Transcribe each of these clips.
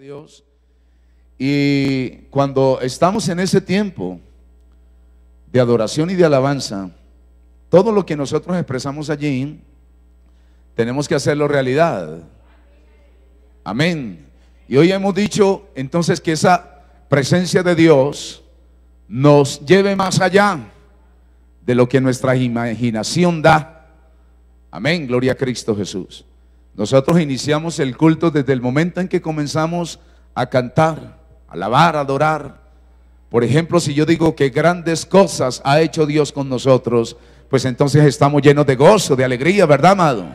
Dios. Y cuando estamos en ese tiempo de adoración y de alabanza, todo lo que nosotros expresamos allí, tenemos que hacerlo realidad. Amén. Y hoy hemos dicho entonces que esa presencia de Dios nos lleve más allá de lo que nuestra imaginación da. Amén, gloria a Cristo Jesús. Nosotros iniciamos el culto desde el momento en que comenzamos a cantar, a alabar, a adorar. Por ejemplo, si yo digo que grandes cosas ha hecho Dios con nosotros, pues entonces estamos llenos de gozo, de alegría, ¿verdad, amado?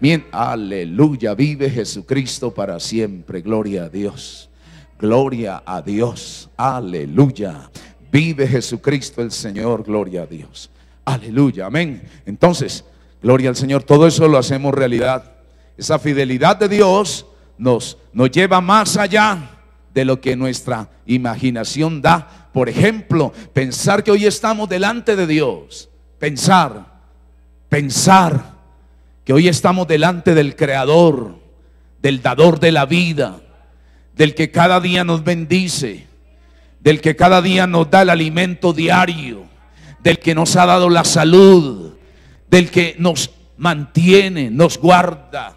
Bien, aleluya, vive Jesucristo para siempre, gloria a Dios, gloria a Dios, aleluya, vive Jesucristo el Señor, gloria a Dios, aleluya, amén. Entonces, gloria al Señor, todo eso lo hacemos realidad esa fidelidad de Dios nos, nos lleva más allá de lo que nuestra imaginación da. Por ejemplo, pensar que hoy estamos delante de Dios. Pensar, pensar que hoy estamos delante del Creador, del dador de la vida, del que cada día nos bendice, del que cada día nos da el alimento diario, del que nos ha dado la salud, del que nos mantiene, nos guarda,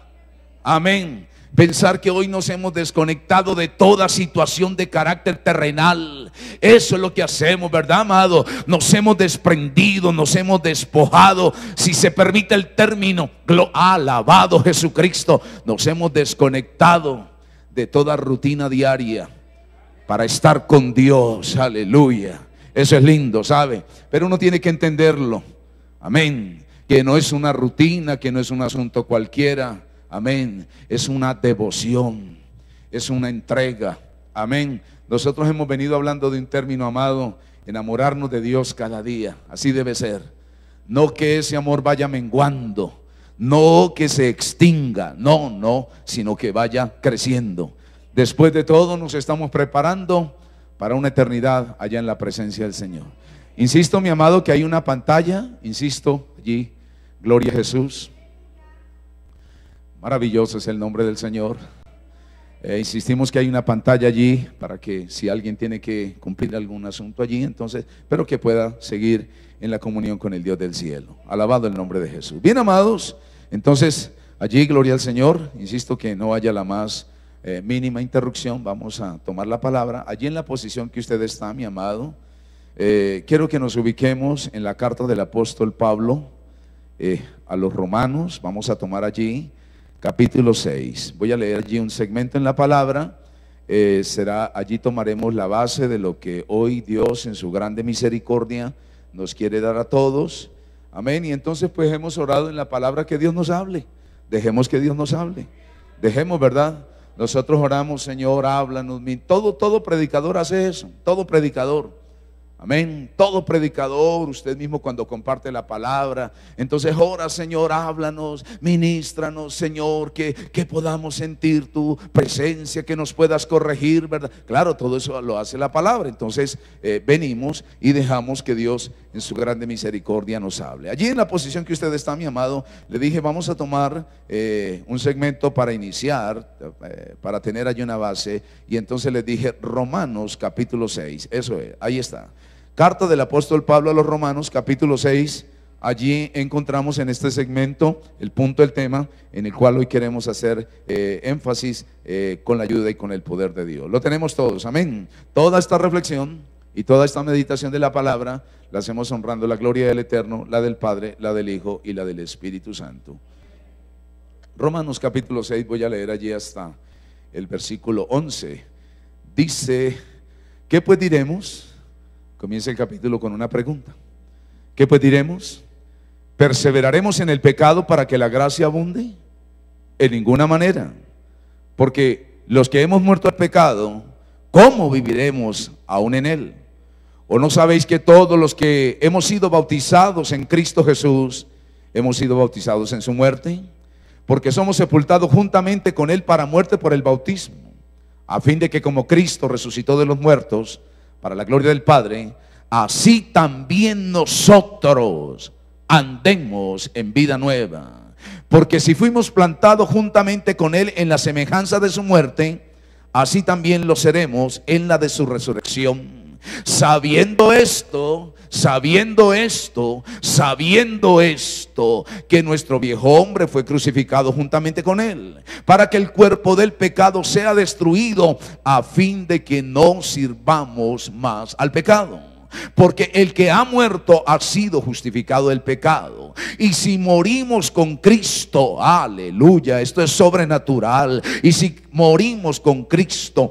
Amén. Pensar que hoy nos hemos desconectado de toda situación de carácter terrenal. Eso es lo que hacemos, ¿verdad, amado? Nos hemos desprendido, nos hemos despojado, si se permite el término, alabado Jesucristo, nos hemos desconectado de toda rutina diaria para estar con Dios. Aleluya. Eso es lindo, ¿sabe? Pero uno tiene que entenderlo. Amén. Que no es una rutina, que no es un asunto cualquiera Amén. Es una devoción, es una entrega. Amén. Nosotros hemos venido hablando de un término amado, enamorarnos de Dios cada día. Así debe ser. No que ese amor vaya menguando, no que se extinga, no, no, sino que vaya creciendo. Después de todo nos estamos preparando para una eternidad allá en la presencia del Señor. Insisto, mi amado, que hay una pantalla, insisto, allí, gloria a Jesús. Maravilloso es el nombre del Señor. Eh, insistimos que hay una pantalla allí para que si alguien tiene que cumplir algún asunto allí, entonces, pero que pueda seguir en la comunión con el Dios del cielo. Alabado el nombre de Jesús. Bien amados, entonces allí gloria al Señor. Insisto que no haya la más eh, mínima interrupción. Vamos a tomar la palabra. Allí en la posición que usted está, mi amado, eh, quiero que nos ubiquemos en la carta del apóstol Pablo a los romanos. Vamos a tomar allí capítulo 6. Voy a leer allí un segmento en la palabra. Eh, será allí tomaremos la base de lo que hoy Dios en su grande misericordia nos quiere dar a todos. Amén. Y entonces pues hemos orado en la palabra que Dios nos hable. Dejemos que Dios nos hable. Dejemos, ¿verdad? Nosotros oramos, Señor, háblanos. Todo, todo predicador hace eso. Todo predicador. Amén. Todo predicador, usted mismo cuando comparte la palabra, entonces ora, Señor, háblanos, ministranos, Señor, que, que podamos sentir tu presencia, que nos puedas corregir, ¿verdad? Claro, todo eso lo hace la palabra. Entonces eh, venimos y dejamos que Dios en su grande misericordia nos hable. Allí en la posición que usted está, mi amado, le dije, vamos a tomar eh, un segmento para iniciar, eh, para tener allí una base, y entonces le dije, Romanos capítulo 6, eso es, ahí está. Carta del apóstol Pablo a los Romanos capítulo 6, allí encontramos en este segmento el punto, el tema, en el cual hoy queremos hacer eh, énfasis con la ayuda y con el poder de Dios. Lo tenemos todos, amén. Toda esta reflexión y toda esta meditación de la palabra la hacemos honrando la gloria del Eterno, la del Padre, la del Hijo y la del Espíritu Santo. Romanos capítulo 6, voy a leer allí hasta el versículo 11. Dice, ¿qué pues diremos? Comienza el capítulo con una pregunta. ¿Qué pues diremos? ¿Perseveraremos en el pecado para que la gracia abunde? En ninguna manera. Porque los que hemos muerto al pecado, ¿cómo viviremos aún en él? ¿O no sabéis que todos los que hemos sido bautizados en Cristo Jesús, hemos sido bautizados en su muerte? Porque somos sepultados juntamente con Él para muerte por el bautismo, a fin de que como Cristo resucitó de los muertos, para la gloria del Padre, así también nosotros andemos en vida nueva. Porque si fuimos plantados juntamente con Él en la semejanza de su muerte, así también lo seremos en la de su resurrección Sabiendo esto, sabiendo esto, sabiendo esto, que nuestro viejo hombre fue crucificado juntamente con él, para que el cuerpo del pecado sea destruido, a fin de que no sirvamos más al pecado. Porque el que ha muerto ha sido justificado del pecado. Y si morimos con Cristo, aleluya, esto es sobrenatural. Y si morimos con Cristo,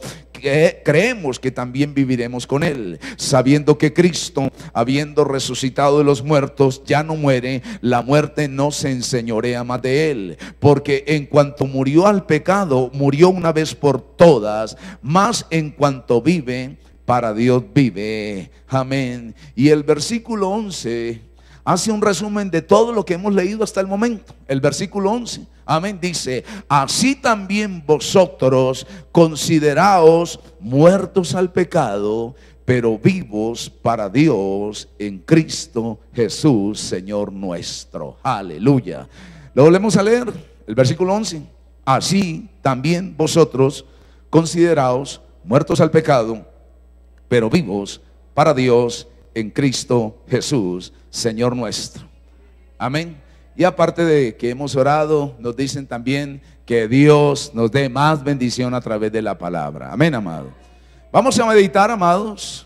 creemos que también viviremos con Él, sabiendo que Cristo, habiendo resucitado de los muertos, ya no muere, la muerte no se enseñorea más de Él, porque en cuanto murió al pecado, murió una vez por todas, más en cuanto vive, para Dios vive. Amén. Y el versículo 11 hace un resumen de todo lo que hemos leído hasta el momento. El versículo 11, amén, dice, así también vosotros consideraos muertos al pecado, pero vivos para Dios en Cristo Jesús, Señor nuestro. Aleluya. Lo volvemos a leer, el versículo 11. Así también vosotros consideraos muertos al pecado, pero vivos para Dios en Cristo Jesús, Señor nuestro. Amén. Y aparte de que hemos orado, nos dicen también que Dios nos dé más bendición a través de la palabra. Amén, amado. Vamos a meditar, amados.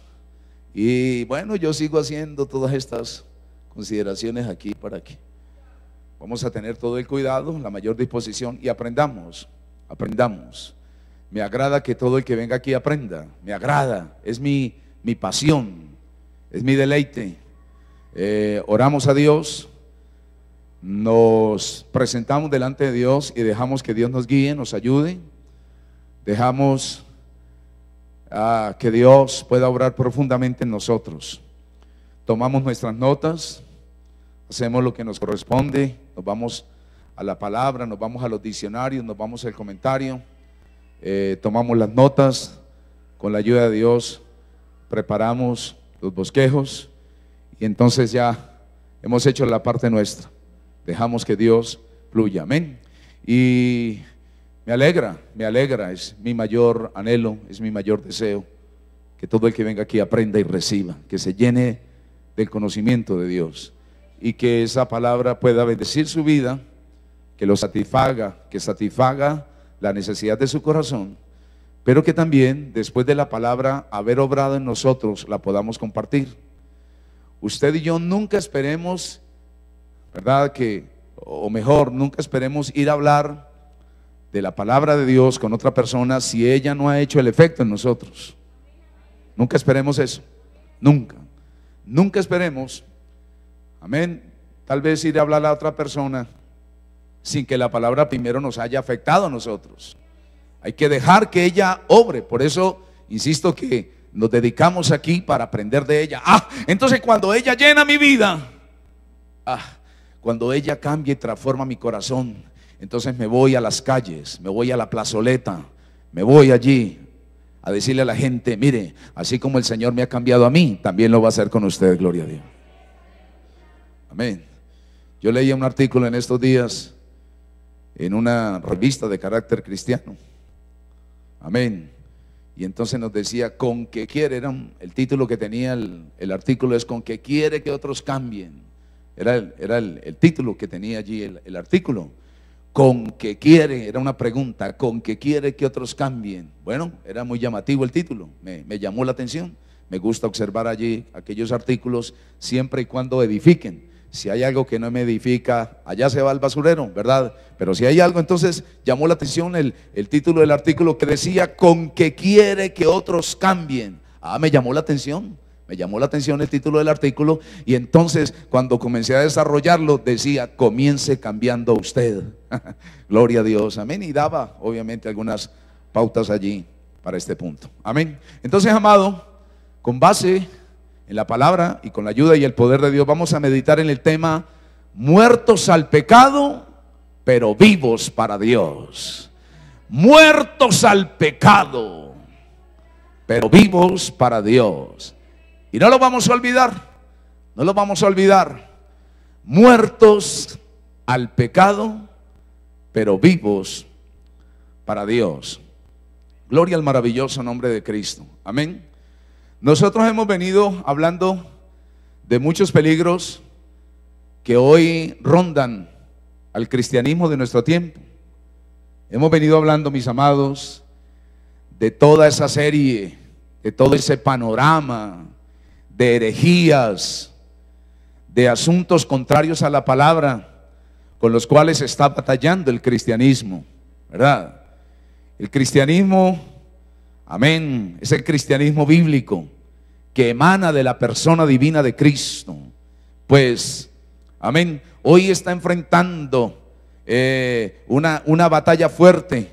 Y bueno, yo sigo haciendo todas estas consideraciones aquí para que vamos a tener todo el cuidado, la mayor disposición y aprendamos, aprendamos. Me agrada que todo el que venga aquí aprenda, me agrada, es mi, mi pasión, es mi deleite. Eh, oramos a Dios, nos presentamos delante de Dios y dejamos que Dios nos guíe, nos ayude. Dejamos ah, que Dios pueda obrar profundamente en nosotros. Tomamos nuestras notas, hacemos lo que nos corresponde, nos vamos a la palabra, nos vamos a los diccionarios, nos vamos al comentario, eh, tomamos las notas, con la ayuda de Dios preparamos los bosquejos y entonces ya hemos hecho la parte nuestra. Dejamos que Dios fluya. Amén. Y me alegra, me alegra. Es mi mayor anhelo, es mi mayor deseo que todo el que venga aquí aprenda y reciba, que se llene del conocimiento de Dios y que esa palabra pueda bendecir su vida, que lo satisfaga, que satisfaga la necesidad de su corazón, pero que también después de la palabra haber obrado en nosotros la podamos compartir Usted y yo nunca esperemos, ¿verdad? Que, o mejor, nunca esperemos ir a hablar de la palabra de Dios con otra persona si ella no ha hecho el efecto en nosotros. Nunca esperemos eso. Nunca. Nunca esperemos, amén, tal vez ir a hablar a otra persona sin que la palabra primero nos haya afectado a nosotros. Hay que dejar que ella obre. Por eso, insisto que nos dedicamos aquí para aprender de ella. Ah, entonces cuando ella llena mi vida, ah, cuando ella cambia y transforma mi corazón, entonces me voy a las calles, me voy a la plazoleta, me voy allí a decirle a la gente, mire, así como el Señor me ha cambiado a mí, también lo va a hacer con usted, gloria a Dios. Amén. Yo leía un artículo en estos días en una revista de carácter cristiano. Amén y entonces nos decía, con qué quiere, era el título que tenía el, artículo es con qué quiere que otros cambien. Era el, era el, título que tenía allí el, artículo. Con qué quiere, era una pregunta, con qué quiere que otros cambien. Bueno, era muy llamativo el título, me, me llamó la atención. Me gusta observar allí aquellos artículos siempre y cuando edifiquen si hay algo que no me edifica, allá se va el basurero, ¿verdad? Pero si hay algo, entonces llamó la atención el, título del artículo que decía, con que quiere que otros cambien. Ah, me llamó la atención. Me llamó la atención el título del artículo y entonces cuando comencé a desarrollarlo decía, comience cambiando usted. Gloria a Dios, amén. Y daba obviamente algunas pautas allí para este punto. Amén. Entonces, amado, con base en la palabra y con la ayuda y el poder de Dios vamos a meditar en el tema muertos al pecado, pero vivos para Dios. Muertos al pecado, pero vivos para Dios. Y no lo vamos a olvidar, no lo vamos a olvidar. Muertos al pecado, pero vivos para Dios. Gloria al maravilloso nombre de Cristo. Amén. Nosotros hemos venido hablando de muchos peligros que hoy rondan al cristianismo de nuestro tiempo. Hemos venido hablando, mis amados, de toda esa serie, de todo ese panorama de herejías, de asuntos contrarios a la palabra con los cuales está batallando el cristianismo, ¿verdad? El cristianismo Amén. Es el cristianismo bíblico que emana de la persona divina de Cristo. Pues, amén. Hoy está enfrentando eh, una, batalla fuerte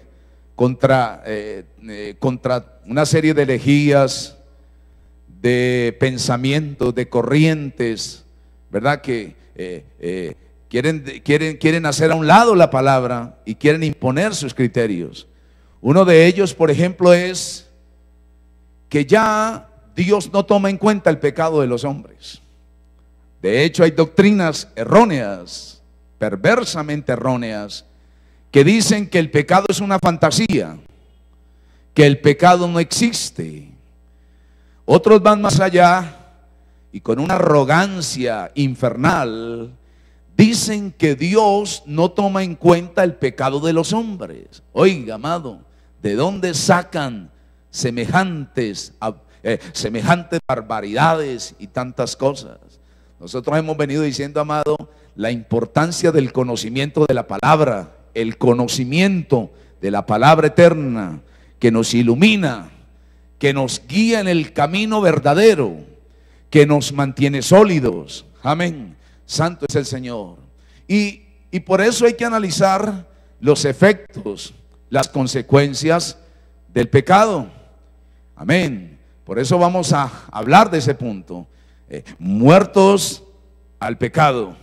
contra, eh, eh, contra una serie de elegías de pensamientos, de corrientes, ¿verdad? Que quieren, quieren, quieren hacer a un lado la palabra y quieren imponer sus criterios. Uno de ellos, por ejemplo, es que ya Dios no toma en cuenta el pecado de los hombres. De hecho, hay doctrinas erróneas, perversamente erróneas, que dicen que el pecado es una fantasía, que el pecado no existe. Otros van más allá y con una arrogancia infernal dicen que Dios no toma en cuenta el pecado de los hombres. Oiga, amado, ¿de dónde sacan semejantes, a eh, semejantes barbaridades y tantas cosas. Nosotros hemos venido diciendo, amado, la importancia del conocimiento de la palabra, el conocimiento de la palabra eterna que nos ilumina, que nos guía en el camino verdadero, que nos mantiene sólidos. Amén. Santo es el Señor. y por eso hay que analizar los efectos, las consecuencias del pecado. Amén. Por eso vamos a hablar de ese punto. Eh, muertos al pecado,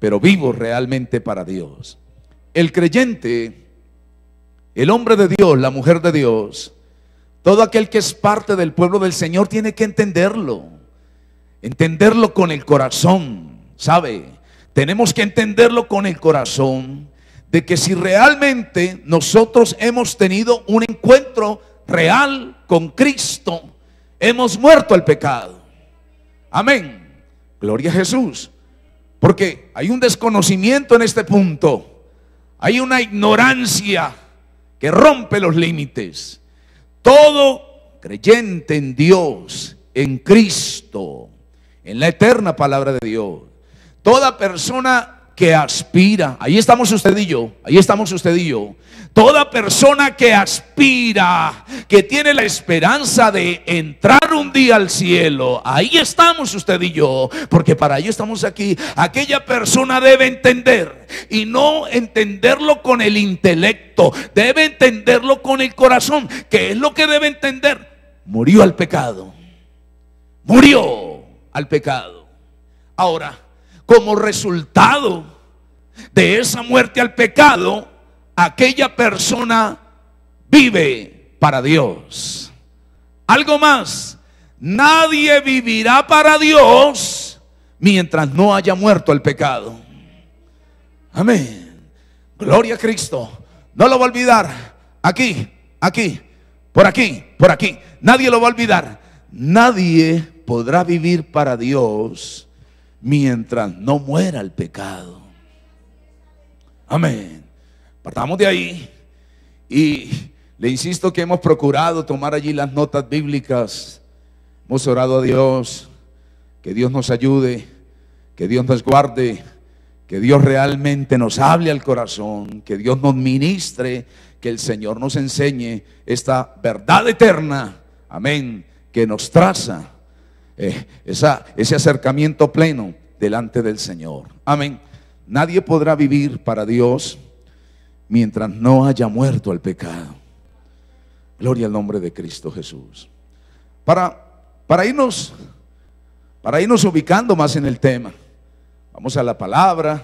pero vivos realmente para Dios. El creyente, el hombre de Dios, la mujer de Dios, todo aquel que es parte del pueblo del Señor tiene que entenderlo. Entenderlo con el corazón, ¿sabe? Tenemos que entenderlo con el corazón de que si realmente nosotros hemos tenido un encuentro real con Cristo hemos muerto al pecado. Amén. Gloria a Jesús. Porque hay un desconocimiento en este punto. Hay una ignorancia que rompe los límites. Todo creyente en Dios, en Cristo, en la eterna palabra de Dios. Toda persona que aspira, ahí estamos usted y yo, ahí estamos usted y yo. Toda persona que aspira, que tiene la esperanza de entrar un día al cielo, ahí estamos usted y yo, porque para ello estamos aquí. Aquella persona debe entender y no entenderlo con el intelecto, debe entenderlo con el corazón, que es lo que debe entender. Murió al pecado, murió al pecado. Ahora, como resultado de esa muerte al pecado, aquella persona vive para Dios. Algo más, nadie vivirá para Dios mientras no haya muerto el pecado. Amén. Gloria a Cristo. No lo va a olvidar. Aquí, aquí, por aquí, por aquí. Nadie lo va a olvidar. Nadie podrá vivir para Dios mientras no muera el pecado. Amén. Partamos de ahí. Y le insisto que hemos procurado tomar allí las notas bíblicas. Hemos orado a Dios. Que Dios nos ayude. Que Dios nos guarde. Que Dios realmente nos hable al corazón. Que Dios nos ministre. Que el Señor nos enseñe esta verdad eterna. Amén. Que nos traza eh, esa, ese acercamiento pleno delante del Señor. Amén. Nadie podrá vivir para Dios mientras no haya muerto al pecado. Gloria al nombre de Cristo Jesús. Para, para, irnos, para irnos ubicando más en el tema, vamos a la palabra.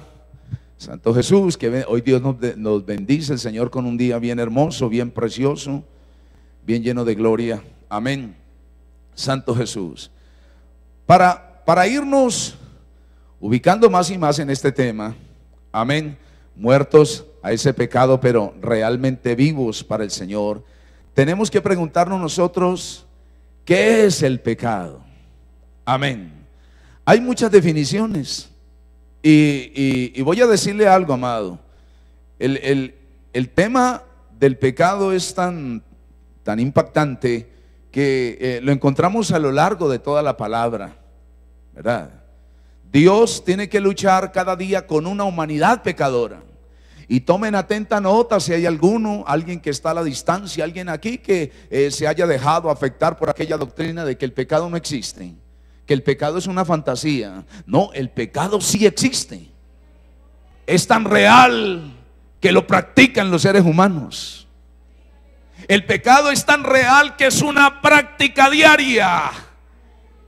Santo Jesús, que hoy Dios nos, bendice el Señor con un día bien hermoso, bien precioso, bien lleno de gloria. Amén. Santo Jesús. Para, para irnos ubicando más y más en este tema, amén, muertos a ese pecado, pero realmente vivos para el Señor, tenemos que preguntarnos nosotros, ¿qué es el pecado? Amén. Hay muchas definiciones y, voy a decirle algo, amado. El, tema del pecado es tan, impactante que eh, lo encontramos a lo largo de toda la palabra, ¿verdad? Dios tiene que luchar cada día con una humanidad pecadora. Y tomen atenta nota si hay alguno, alguien que está a la distancia, alguien aquí que eh, se haya dejado afectar por aquella doctrina de que el pecado no existe, que el pecado es una fantasía. No, el pecado sí existe. Es tan real que lo practican los seres humanos. El pecado es tan real que es una práctica diaria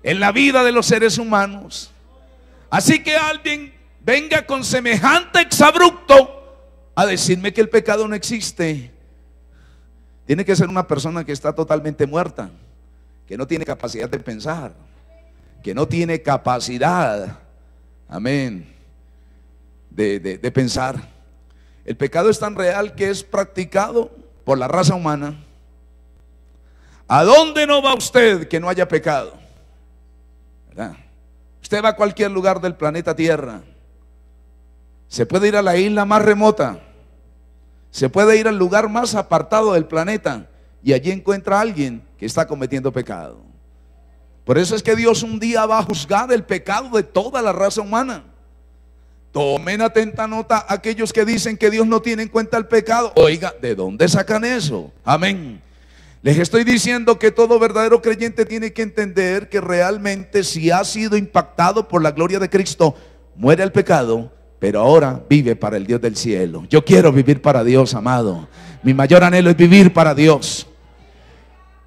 en la vida de los seres humanos. Así que alguien venga con semejante exabrupto a decirme que el pecado no existe. Tiene que ser una persona que está totalmente muerta, que no tiene capacidad de pensar, que no tiene capacidad, amén, de, pensar. El pecado es tan real que es practicado por la raza humana. ¿A dónde no va usted que no haya pecado? ¿Verdad? Usted va a cualquier lugar del planeta Tierra. Se puede ir a la isla más remota. Se puede ir al lugar más apartado del planeta y allí encuentra a alguien que está cometiendo pecado. Por eso es que Dios un día va a juzgar el pecado de toda la raza humana. Tomen atenta nota aquellos que dicen que Dios no tiene en cuenta el pecado. Oiga, ¿de dónde sacan eso? Amén. Les estoy diciendo que todo verdadero creyente tiene que entender que realmente si ha sido impactado por la gloria de Cristo, muere el pecado, pero ahora vive para el Dios del cielo. Yo quiero vivir para Dios, amado. Mi mayor anhelo es vivir para Dios.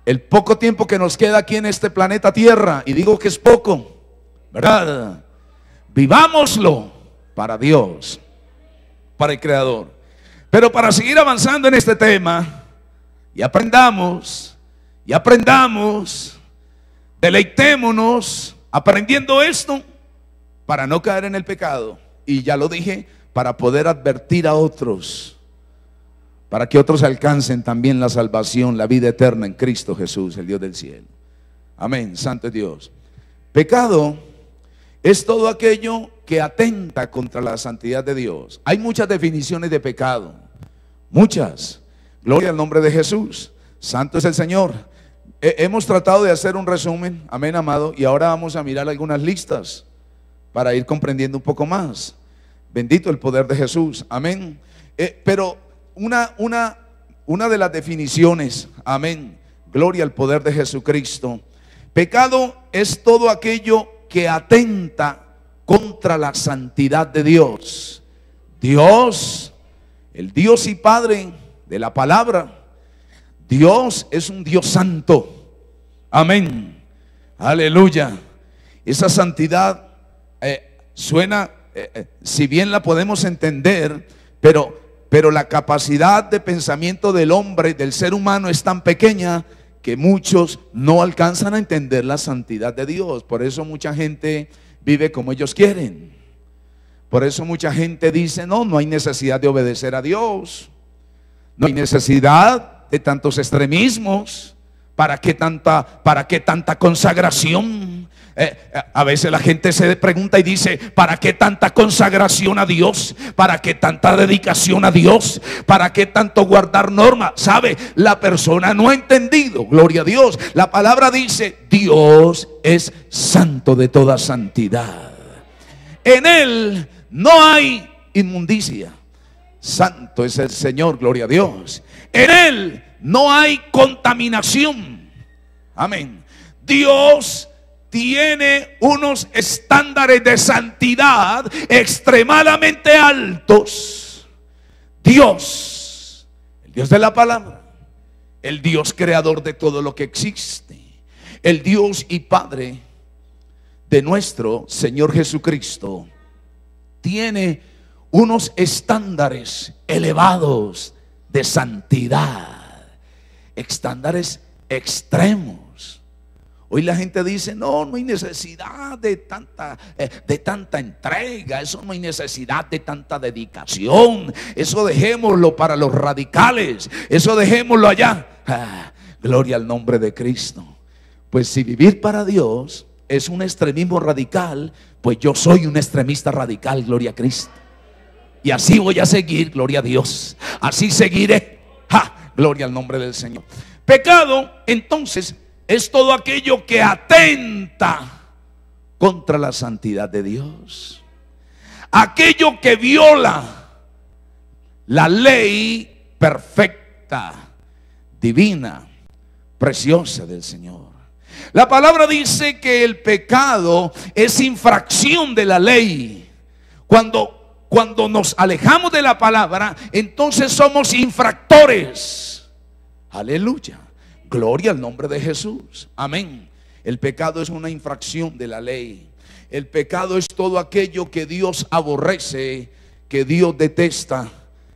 El poco tiempo que nos queda aquí en este planeta Tierra, y digo que es poco, ¿verdad? Vivámoslo para Dios, para el Creador. Pero para seguir avanzando en este tema, y aprendamos, y aprendamos, deleitémonos aprendiendo esto para no caer en el pecado. Y ya lo dije, para poder advertir a otros, para que otros alcancen también la salvación, la vida eterna en Cristo Jesús, el Dios del cielo. Amén, Santo Dios. Pecado es todo aquello que atenta contra la santidad de Dios. Hay muchas definiciones de pecado, muchas. Gloria al nombre de Jesús. Santo es el Señor. hemos tratado de hacer un resumen, amén, amado, y ahora vamos a mirar algunas listas para ir comprendiendo un poco más. Bendito el poder de Jesús, amén. Eh, pero una, una, una de las definiciones, amén, gloria al poder de Jesucristo. Pecado es todo aquello que atenta contra la santidad de Dios. Dios, el Dios y Padre de la palabra. Dios es un Dios santo. Amén. Aleluya. Esa santidad eh, suena, eh, eh, si bien la podemos entender, pero, pero la capacidad de pensamiento del hombre, del ser humano, es tan pequeña que muchos no alcanzan a entender la santidad de Dios. Por eso mucha gente vive como ellos quieren. Por eso mucha gente dice, no, no hay necesidad de obedecer a Dios. No hay necesidad de tantos extremismos. ¿Para qué tanta, para tanta consagración? Eh, eh, a veces la gente se pregunta y dice, ¿para qué tanta consagración a Dios? ¿Para qué tanta dedicación a Dios? ¿Para qué tanto guardar normas? ¿Sabe? La persona no ha entendido, gloria a Dios. La palabra dice, Dios es santo de toda santidad. En Él no hay inmundicia. Santo es el Señor, gloria a Dios. En Él no hay contaminación. Amén. Dios tiene unos estándares de santidad extremadamente altos. Dios, el Dios de la palabra, el Dios creador de todo lo que existe, el Dios y Padre de nuestro Señor Jesucristo, tiene unos estándares elevados de santidad, estándares extremos. Hoy la gente dice, no, no hay necesidad de tanta, eh, de tanta entrega, eso no hay necesidad de tanta dedicación, eso dejémoslo para los radicales, eso dejémoslo allá. Ah, gloria al nombre de Cristo. Pues si vivir para Dios es un extremismo radical, pues yo soy un extremista radical, gloria a Cristo. Y así voy a seguir, gloria a Dios. Así seguiré. Gloria al nombre del Señor. Pecado, entonces, es todo aquello que atenta contra la santidad de Dios. Aquello que viola la ley perfecta, divina, preciosa del Señor. La palabra dice que el pecado es infracción de la ley. Cuando cuando nos alejamos de la palabra, entonces somos infractores. Aleluya. Gloria al nombre de Jesús. Amén. El pecado es una infracción de la ley. El pecado es todo aquello que Dios aborrece, que Dios detesta,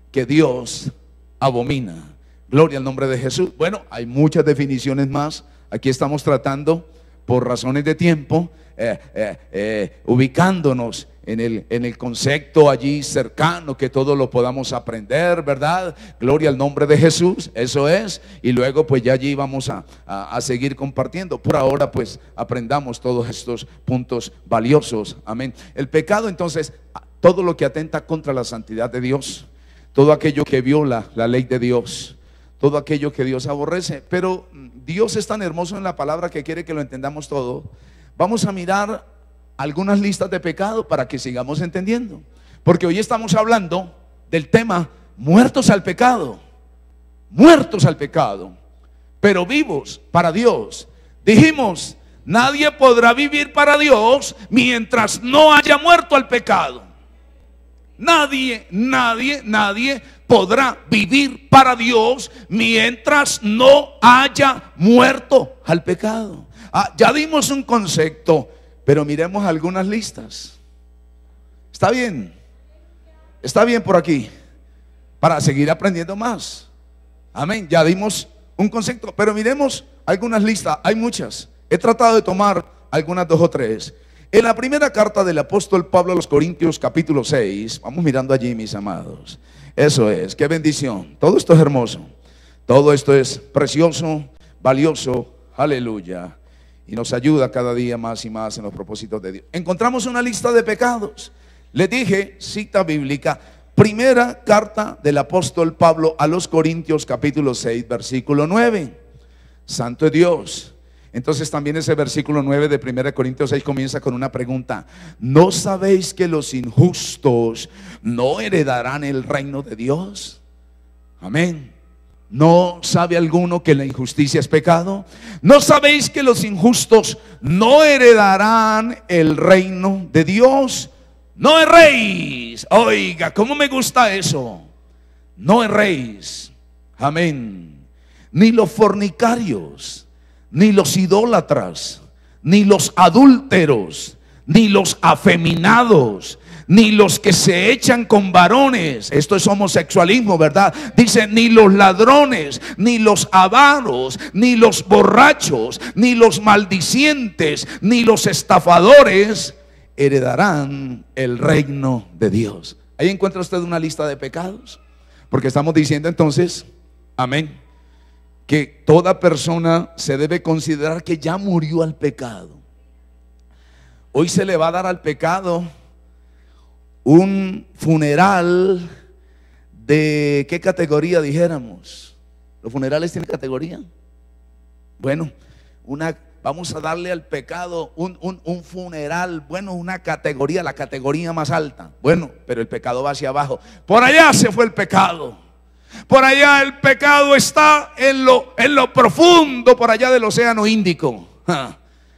que Dios abomina. Gloria al nombre de Jesús. Bueno, hay muchas definiciones más. Aquí estamos tratando, por razones de tiempo, eh, eh, eh, ubicándonos en el, en el concepto allí cercano, que todo lo podamos aprender, ¿verdad? Gloria al nombre de Jesús, eso es. Y luego pues ya allí vamos a, a, a seguir compartiendo. Por ahora pues aprendamos todos estos puntos valiosos. Amén. El pecado entonces, todo lo que atenta contra la santidad de Dios, todo aquello que viola la ley de Dios, todo aquello que Dios aborrece. Pero mm, Dios es tan hermoso en la palabra que quiere que lo entendamos todo. Vamos a mirar algunas listas de pecado para que sigamos entendiendo. Porque hoy estamos hablando del tema muertos al pecado, muertos al pecado, pero vivos para Dios. Dijimos, nadie podrá vivir para Dios mientras no haya muerto al pecado. Nadie, nadie, nadie podrá vivir para Dios mientras no haya muerto al pecado. Ah, ya dimos un concepto pero miremos algunas listas. ¿Está bien? ¿Está bien por aquí? Para seguir aprendiendo más. Amén. Ya dimos un concepto, pero miremos algunas listas. Hay muchas. He tratado de tomar algunas dos o tres. En la primera carta del apóstol Pablo a los Corintios capítulo 6, vamos mirando allí mis amados. Eso es, qué bendición. Todo esto es hermoso. Todo esto es precioso, valioso. Aleluya y nos ayuda cada día más y más en los propósitos de Dios. Encontramos una lista de pecados. Le dije, cita bíblica, primera carta del apóstol Pablo a los Corintios capítulo 6, versículo 9. Santo es Dios. Entonces también ese versículo 9 de 1 Corintios 6 comienza con una pregunta. ¿No sabéis que los injustos no heredarán el reino de Dios? Amén. ¿No sabe alguno que la injusticia es pecado? ¿No sabéis que los injustos no heredarán el reino de Dios? No erréis. Oiga, ¿cómo me gusta eso? No erréis. Amén. Ni los fornicarios, ni los idólatras, ni los adúlteros, ni los afeminados, ni los que se echan con varones, esto es homosexualismo, ¿verdad? Dice, ni los ladrones, ni los avaros, ni los borrachos, ni los maldicientes, ni los estafadores heredarán el reino de Dios. Ahí encuentra usted una lista de pecados, porque estamos diciendo entonces, amén, que toda persona se debe considerar que ya murió al pecado. Hoy se le va a dar al pecado un funeral de qué categoría dijéramos. ¿Los funerales tienen categoría? Bueno, una, vamos a darle al pecado un, funeral, bueno, una categoría, la categoría más alta. Bueno, pero el pecado va hacia abajo. Por allá se fue el pecado. Por allá el pecado está en lo, en lo profundo, por allá del océano Índico.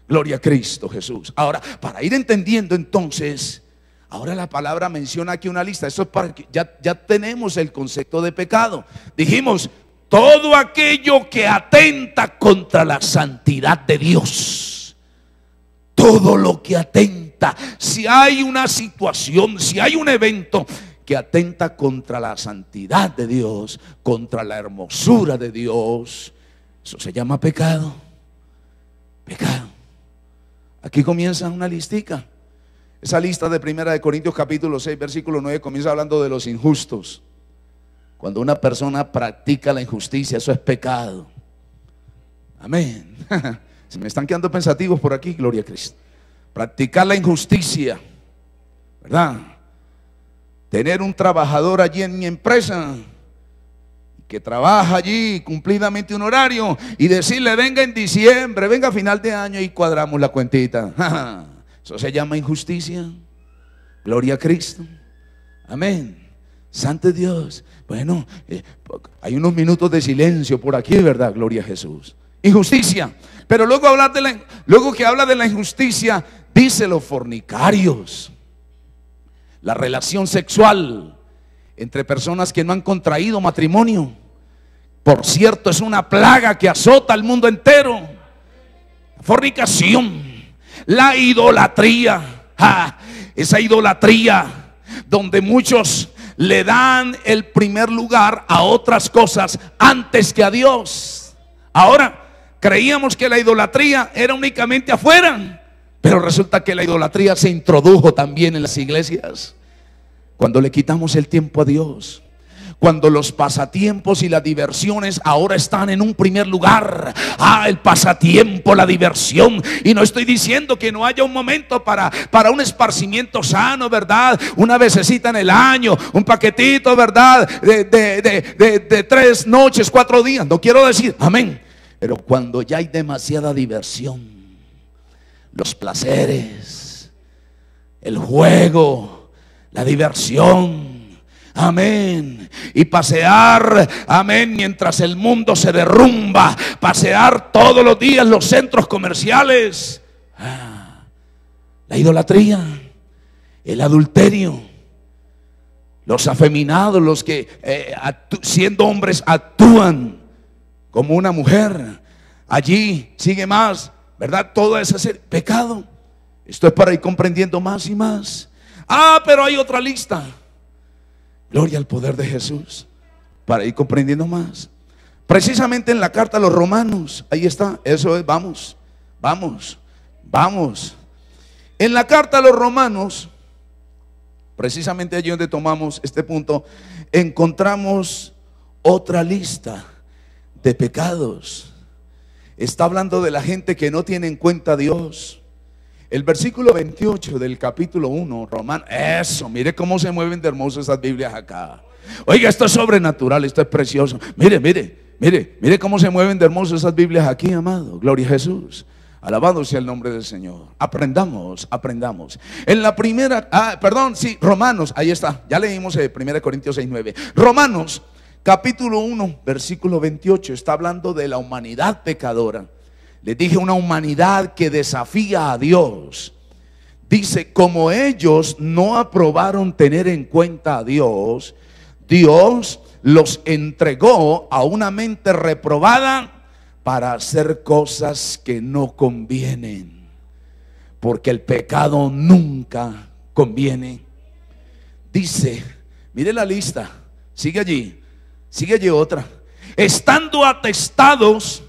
Gloria a Cristo Jesús. Ahora, para ir entendiendo entonces Ahora la palabra menciona aquí una lista. Eso es para que ya, ya tenemos el concepto de pecado. Dijimos, todo aquello que atenta contra la santidad de Dios. Todo lo que atenta. Si hay una situación, si hay un evento que atenta contra la santidad de Dios, contra la hermosura de Dios, eso se llama pecado. Pecado. Aquí comienza una listica. Esa lista de Primera de Corintios capítulo 6, versículo 9 comienza hablando de los injustos. Cuando una persona practica la injusticia, eso es pecado. Amén. Se me están quedando pensativos por aquí, gloria a Cristo. Practicar la injusticia, ¿verdad? Tener un trabajador allí en mi empresa que trabaja allí cumplidamente un horario y decirle, venga en diciembre, venga a final de año y cuadramos la cuentita. Eso se llama injusticia. Gloria a Cristo. Amén. Santo Dios. Bueno, eh, hay unos minutos de silencio por aquí, ¿verdad? Gloria a Jesús. Injusticia. Pero luego, de luego que habla de la injusticia, dice los fornicarios. La relación sexual entre personas que no han contraído matrimonio. Por cierto, es una plaga que azota al mundo entero. Fornicación. La idolatría. Esa idolatría donde muchos le dan el primer lugar a otras cosas antes que a Dios. Ahora, creíamos que la idolatría era únicamente afuera, pero resulta que la idolatría se introdujo también en las iglesias. Cuando le quitamos el tiempo a Dios, cuando los pasatiempos y las diversiones ahora están en un primer lugar. Ah, el pasatiempo, la diversión. Y no estoy diciendo que no haya un momento para, para un esparcimiento sano, ¿verdad? Una vececita en el año, un paquetito, ¿verdad? De, de, de, de tres noches, cuatro días. No quiero decir, amén. Pero cuando ya hay demasiada diversión, los placeres, el juego, la diversión, Amén. Y pasear, amén, mientras el mundo se derrumba. Pasear todos los días los centros comerciales. Ah, la idolatría, el adulterio. Los afeminados, los que eh, siendo hombres actúan como una mujer. Allí sigue más, ¿verdad? Todo ese pecado. Esto es para ir comprendiendo más y más. Ah, pero hay otra lista. Gloria al poder de Jesús. Para ir comprendiendo más. Precisamente en la carta a los romanos. Ahí está. Eso es. Vamos. Vamos. Vamos. En la carta a los romanos. Precisamente allí donde tomamos este punto. Encontramos otra lista de pecados. Está hablando de la gente que no tiene en cuenta a Dios. El versículo 28 del capítulo 1, Román, eso, mire cómo se mueven de hermosas esas Biblias acá. Oiga, esto es sobrenatural, esto es precioso. Mire, mire, mire, mire cómo se mueven de hermosas esas Biblias aquí, amado. Gloria a Jesús. Alabado sea el nombre del Señor. Aprendamos, aprendamos. En la primera, ah, perdón, sí, Romanos, ahí está. Ya leímos 1 eh, Corintios 6, 9. Romanos, capítulo 1, versículo 28, está hablando de la humanidad pecadora. Le dije una humanidad que desafía a Dios. Dice, como ellos no aprobaron tener en cuenta a Dios, Dios los entregó a una mente reprobada para hacer cosas que no convienen. Porque el pecado nunca conviene. Dice, mire la lista, sigue allí, sigue allí otra. Estando atestados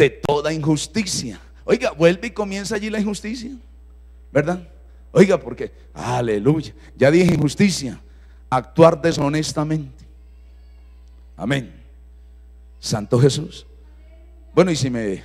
de toda injusticia. Oiga, vuelve y comienza allí la injusticia, ¿verdad? Oiga, porque, aleluya, ya dije injusticia, actuar deshonestamente. Amén. Santo Jesús. Bueno, y si me,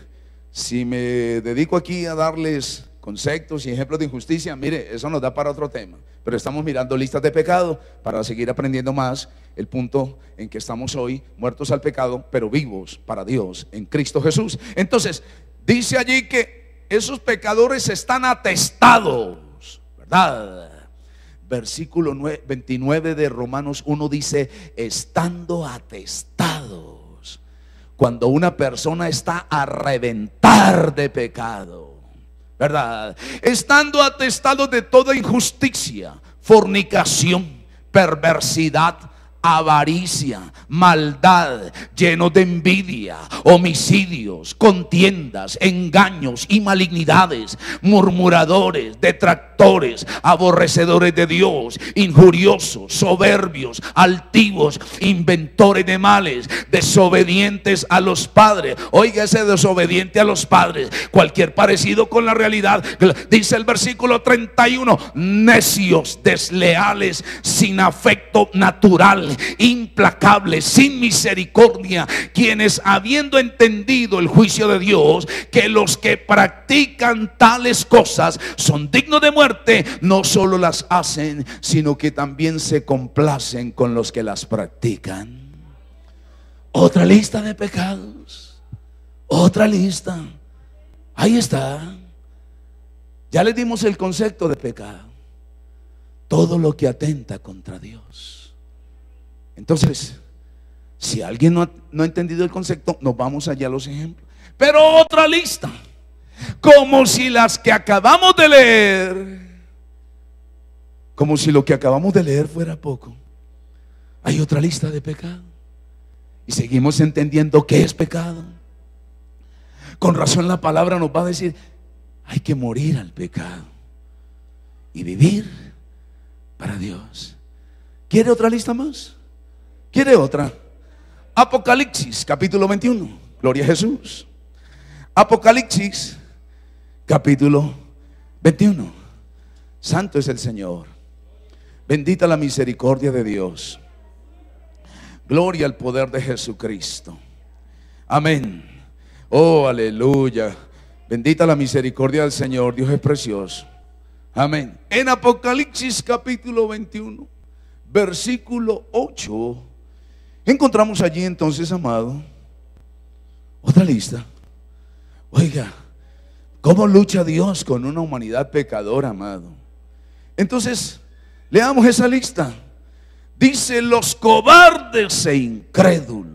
si me dedico aquí a darles conceptos y ejemplos de injusticia, mire, eso nos da para otro tema. Pero estamos mirando listas de pecado para seguir aprendiendo más el punto en que estamos hoy, muertos al pecado, pero vivos para Dios en Cristo Jesús. Entonces, dice allí que esos pecadores están atestados, ¿verdad? Versículo 29 de Romanos 1 dice, estando atestados, cuando una persona está a reventar de pecado ¿verdad? Estando atestado de toda injusticia, fornicación, perversidad, avaricia, maldad, lleno de envidia, homicidios, contiendas, engaños y malignidades, murmuradores, detractores, aborrecedores de Dios, injuriosos, soberbios, altivos, inventores de males, desobedientes a los padres. Oiga ese desobediente a los padres, cualquier parecido con la realidad, dice el versículo 31, necios, desleales, sin afecto natural implacables, sin misericordia, quienes habiendo entendido el juicio de Dios, que los que practican tales cosas son dignos de muerte, no solo las hacen, sino que también se complacen con los que las practican. Otra lista de pecados, otra lista. Ahí está. Ya le dimos el concepto de pecado. Todo lo que atenta contra Dios. Entonces, si alguien no ha, entendido el concepto, nos vamos allá a los ejemplos. Pero otra lista, como si las que acabamos de leer, como si lo que acabamos de leer fuera poco, hay otra lista de pecado. Y seguimos entendiendo qué es pecado. Con razón la palabra nos va a decir, hay que morir al pecado y vivir para Dios. ¿Quiere otra lista más? ¿Quiere otra? Apocalipsis, capítulo 21. Gloria a Jesús. Apocalipsis, capítulo 21. Santo es el Señor. Bendita la misericordia de Dios. Gloria al poder de Jesucristo. Amén. Oh, aleluya. Bendita la misericordia del Señor. Dios es precioso. Amén. En Apocalipsis capítulo 21, versículo 8 Encontramos allí entonces, amado, otra lista. Oiga, ¿cómo lucha Dios con una humanidad pecadora, amado? Entonces, leamos esa lista. Dice, los cobardes e incrédulos,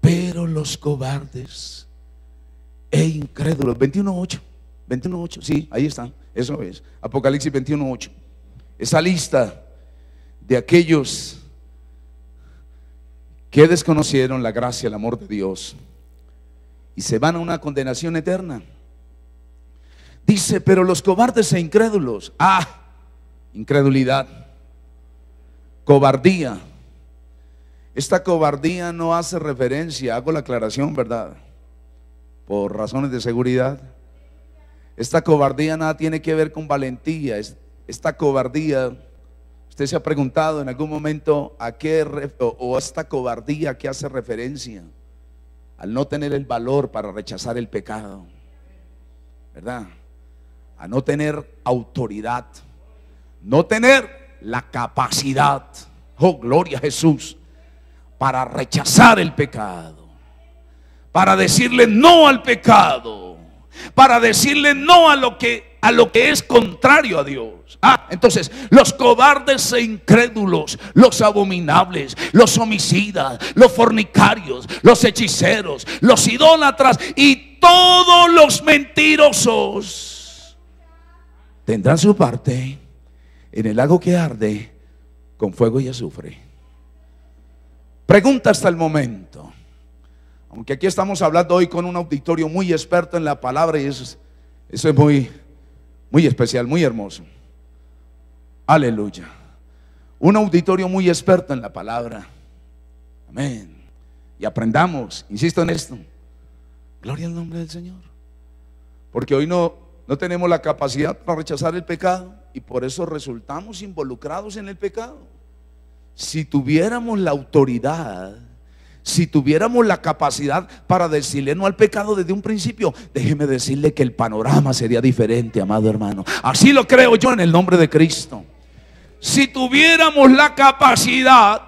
pero los cobardes e incrédulos. 21.8, 21.8, sí, ahí están, eso es. Apocalipsis 21.8. Esa lista de aquellos que desconocieron la gracia, el amor de Dios, y se van a una condenación eterna. Dice, pero los cobardes e incrédulos, ah, incredulidad, cobardía. Esta cobardía no hace referencia, hago la aclaración, ¿verdad? Por razones de seguridad. Esta cobardía nada tiene que ver con valentía. Esta cobardía Usted se ha preguntado en algún momento a qué o, o a esta cobardía que hace referencia al no tener el valor para rechazar el pecado, ¿verdad? A no tener autoridad, no tener la capacidad, oh gloria a Jesús, para rechazar el pecado, para decirle no al pecado, para decirle no a lo que a lo que es contrario a Dios. Ah, entonces, los cobardes e incrédulos, los abominables, los homicidas, los fornicarios, los hechiceros, los idólatras y todos los mentirosos tendrán su parte en el lago que arde con fuego y azufre. Pregunta hasta el momento. Aunque aquí estamos hablando hoy con un auditorio muy experto en la palabra y eso es muy muy especial, muy hermoso. Aleluya. Un auditorio muy experto en la palabra. Amén. Y aprendamos, insisto en esto. Gloria al nombre del Señor. Porque hoy no, no tenemos la capacidad para rechazar el pecado y por eso resultamos involucrados en el pecado. Si tuviéramos la autoridad si tuviéramos la capacidad para decirle no al pecado desde un principio, déjeme decirle que el panorama sería diferente, amado hermano. Así lo creo yo en el nombre de Cristo. Si tuviéramos la capacidad,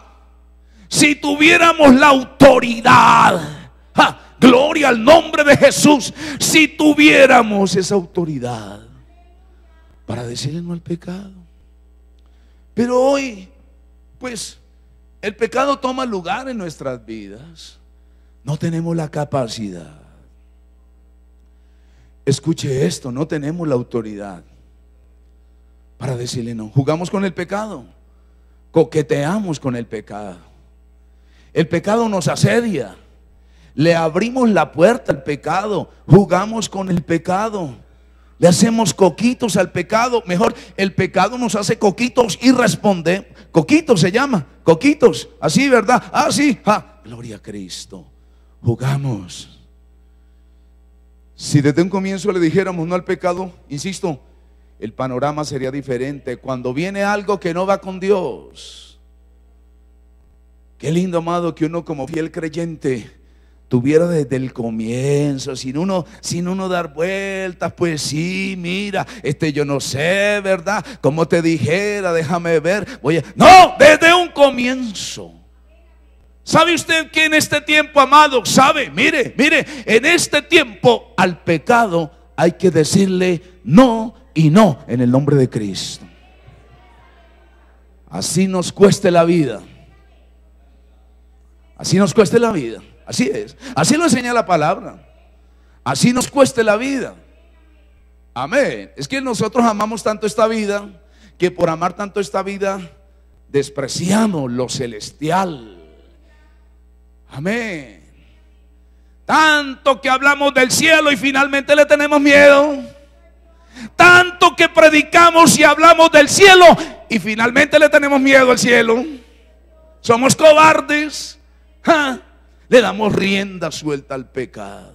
si tuviéramos la autoridad, gloria al nombre de Jesús, si tuviéramos esa autoridad para decirle no al pecado. Pero hoy, pues el pecado toma lugar en nuestras vidas. No tenemos la capacidad. Escuche esto, no tenemos la autoridad para decirle no. Jugamos con el pecado, coqueteamos con el pecado. El pecado nos asedia. Le abrimos la puerta al pecado, jugamos con el pecado. Le hacemos coquitos al pecado. Mejor, el pecado nos hace coquitos y responde. Coquitos se llama. Coquitos. Así, ¿verdad? Así. Ah, ja. Ah, gloria a Cristo. Jugamos. Si desde un comienzo le dijéramos no al pecado, insisto, el panorama sería diferente. Cuando viene algo que no va con Dios. Qué lindo, amado, que uno como fiel creyente tuvieron desde el comienzo, sin uno, sin uno dar vueltas, pues sí, mira, este yo no sé, ¿verdad? Como te dijera, déjame ver, voy No, desde un comienzo. ¿Sabe usted que en este tiempo, amado, sabe? Mire, mire, en este tiempo al pecado hay que decirle no y no en el nombre de Cristo. Así nos cueste la vida. Así nos cueste la vida. Así es. Así lo enseña la palabra. Así nos cueste la vida. Amén. Es que nosotros amamos tanto esta vida que por amar tanto esta vida despreciamos lo celestial. Amén. Tanto que hablamos del cielo y finalmente le tenemos miedo. Tanto que predicamos y hablamos del cielo y finalmente le tenemos miedo al cielo. Somos cobardes le damos rienda suelta al pecado.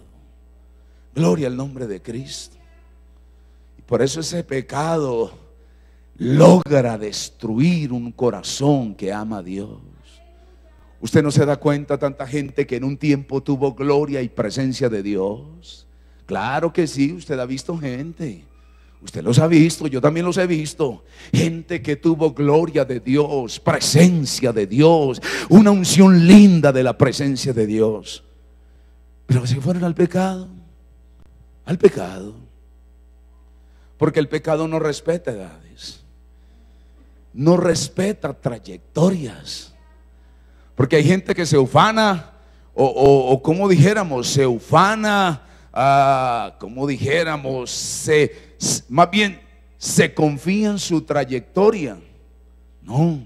Gloria al nombre de Cristo. Y por eso ese pecado logra destruir un corazón que ama a Dios. Usted no se da cuenta tanta gente que en un tiempo tuvo gloria y presencia de Dios. Claro que sí, usted ha visto gente Usted los ha visto, yo también los he visto. Gente que tuvo gloria de Dios, presencia de Dios, una unción linda de la presencia de Dios. Pero se fueron al pecado, al pecado. Porque el pecado no respeta edades, no respeta trayectorias. Porque hay gente que se ufana, o, o como dijéramos, se ufana ah, como dijéramos, se, más bien se confía en su trayectoria. No,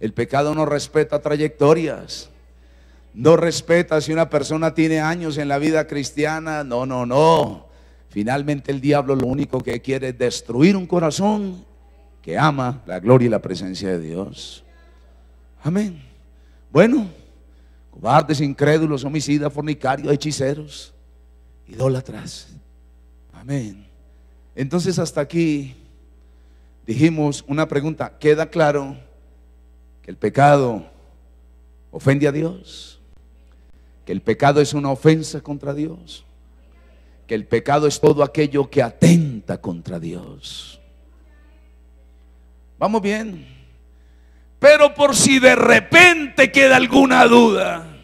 el pecado no respeta trayectorias. No respeta si una persona tiene años en la vida cristiana. No, no, no. Finalmente el diablo lo único que quiere es destruir un corazón que ama la gloria y la presencia de Dios. Amén. Bueno, cobardes, incrédulos, homicidas, fornicarios, hechiceros idólatras. Amén. Entonces hasta aquí dijimos una pregunta. ¿Queda claro que el pecado ofende a Dios? ¿Que el pecado es una ofensa contra Dios? ¿Que el pecado es todo aquello que atenta contra Dios? ¿Vamos bien? Pero por si de repente queda alguna duda,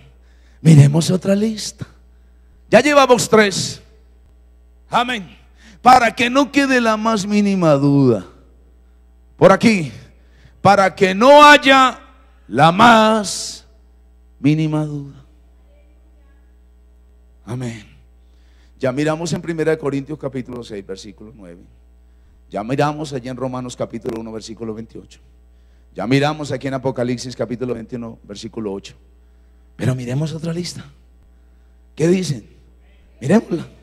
miremos otra lista. Ya llevamos tres. Amén. Para que no quede la más mínima duda. Por aquí. Para que no haya la más mínima duda. Amén. Ya miramos en 1 Corintios capítulo 6, versículo 9. Ya miramos allí en Romanos capítulo 1, versículo 28. Ya miramos aquí en Apocalipsis capítulo 21, versículo 8. Pero miremos otra lista. ¿Qué dicen? Miremosla.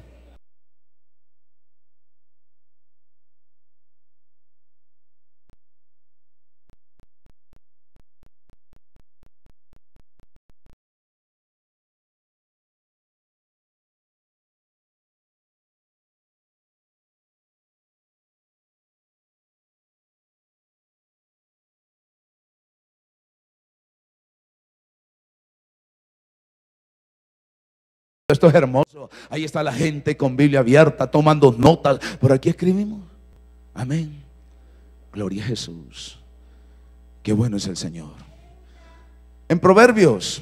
Esto es hermoso. Ahí está la gente con Biblia abierta, tomando notas. Por aquí escribimos. Amén. Gloria a Jesús. Qué bueno es el Señor. En Proverbios,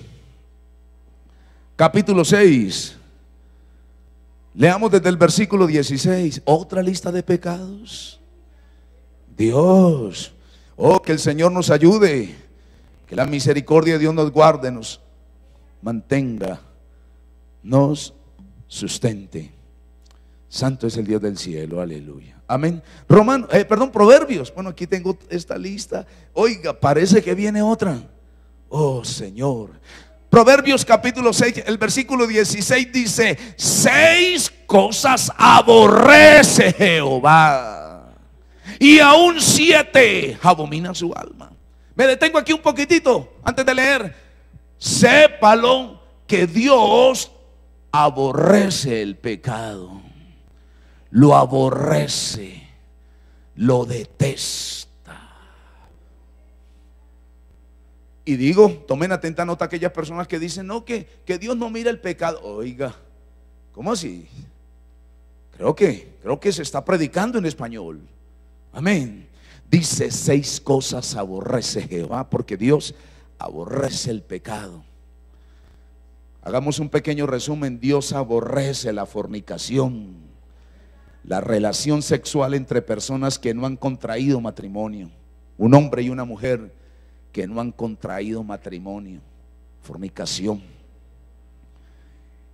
capítulo 6, leamos desde el versículo 16, otra lista de pecados. Dios, oh, que el Señor nos ayude, que la misericordia de Dios nos guarde, nos mantenga nos sustente. Santo es el Dios del cielo, aleluya. Amén. Romano, eh, perdón, Proverbios. Bueno, aquí tengo esta lista. Oiga, parece que viene otra. Oh Señor. Proverbios capítulo 6, el versículo 16 dice, seis cosas aborrece Jehová. Y aún siete abomina su alma. Me detengo aquí un poquitito antes de leer. Sépalo que Dios aborrece el pecado, lo aborrece, lo detesta. Y digo, tomen atenta nota aquellas personas que dicen, no, que, que Dios no mira el pecado. Oiga, ¿cómo así? Creo que, creo que se está predicando en español. Amén. Dice, seis cosas aborrece Jehová, porque Dios aborrece el pecado. Hagamos un pequeño resumen. Dios aborrece la fornicación, la relación sexual entre personas que no han contraído matrimonio. Un hombre y una mujer que no han contraído matrimonio. Fornicación.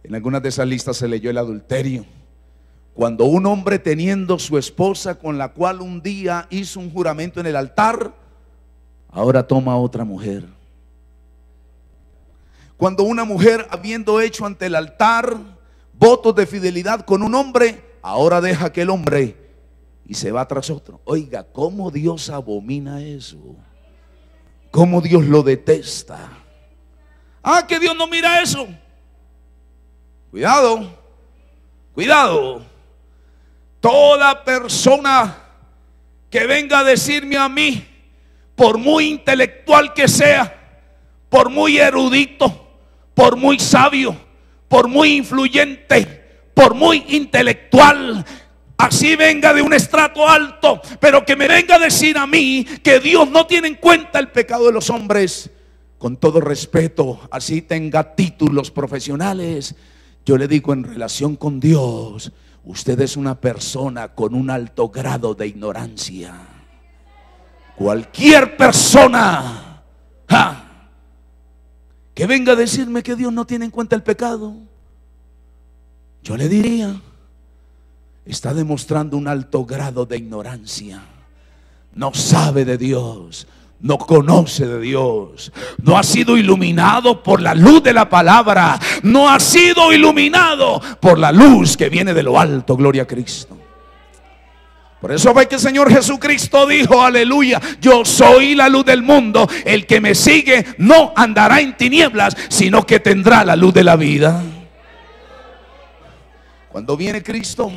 En algunas de esas listas se leyó el adulterio. Cuando un hombre teniendo su esposa con la cual un día hizo un juramento en el altar, ahora toma otra mujer. Cuando una mujer, habiendo hecho ante el altar votos de fidelidad con un hombre, ahora deja aquel hombre y se va tras otro. Oiga, ¿cómo Dios abomina eso? ¿Cómo Dios lo detesta? Ah, que Dios no mira eso. Cuidado, cuidado. Toda persona que venga a decirme a mí, por muy intelectual que sea, por muy erudito, por muy sabio, por muy influyente, por muy intelectual, Así venga de un estrato alto, pero que me venga a decir a mí que Dios no tiene en cuenta el pecado de los hombres. Con todo respeto, así tenga títulos profesionales, yo le digo en relación con Dios, usted es una persona con un alto grado de ignorancia. Cualquier persona venga a decirme que Dios no tiene en cuenta el pecado, yo le diría, está demostrando un alto grado de ignorancia. No sabe de Dios, no conoce de Dios, no ha sido iluminado por la luz de la palabra, no ha sido iluminado por la luz que viene de lo alto, gloria a Cristo. Por eso fue que el Señor Jesucristo dijo, aleluya, yo soy la luz del mundo. El que me sigue no andará en tinieblas, sino que tendrá la luz de la vida. Cuando viene Cristo,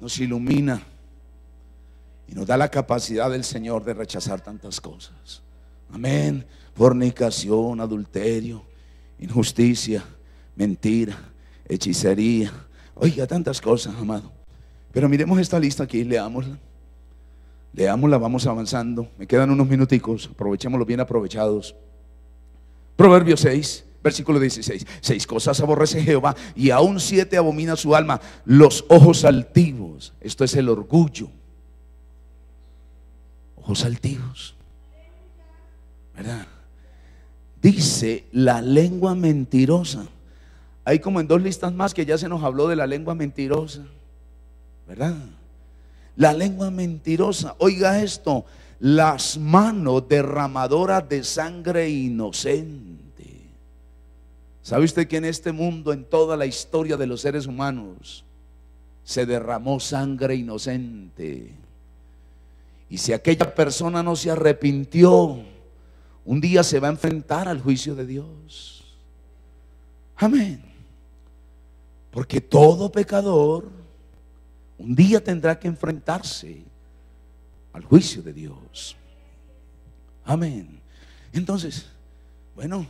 nos ilumina y nos da la capacidad del Señor de rechazar tantas cosas. Amén. Fornicación, adulterio, injusticia, mentira, hechicería. Oiga, tantas cosas, amado. Pero miremos esta lista aquí, leámosla. Leámosla, vamos avanzando. Me quedan unos minuticos, aprovechémoslo bien aprovechados. Proverbio 6, versículo 16. Seis cosas aborrece Jehová y aún siete abomina su alma. Los ojos altivos, esto es el orgullo. Ojos altivos. ¿Verdad? Dice la lengua mentirosa. Hay como en dos listas más que ya se nos habló de la lengua mentirosa. La lengua mentirosa, oiga esto, las manos derramadoras de sangre inocente. ¿Sabe usted que en este mundo, en toda la historia de los seres humanos, se derramó sangre inocente? Y si aquella persona no se arrepintió, un día se va a enfrentar al juicio de Dios. Amén. Porque todo pecador un día tendrá que enfrentarse al juicio de Dios. Amén. Entonces, bueno,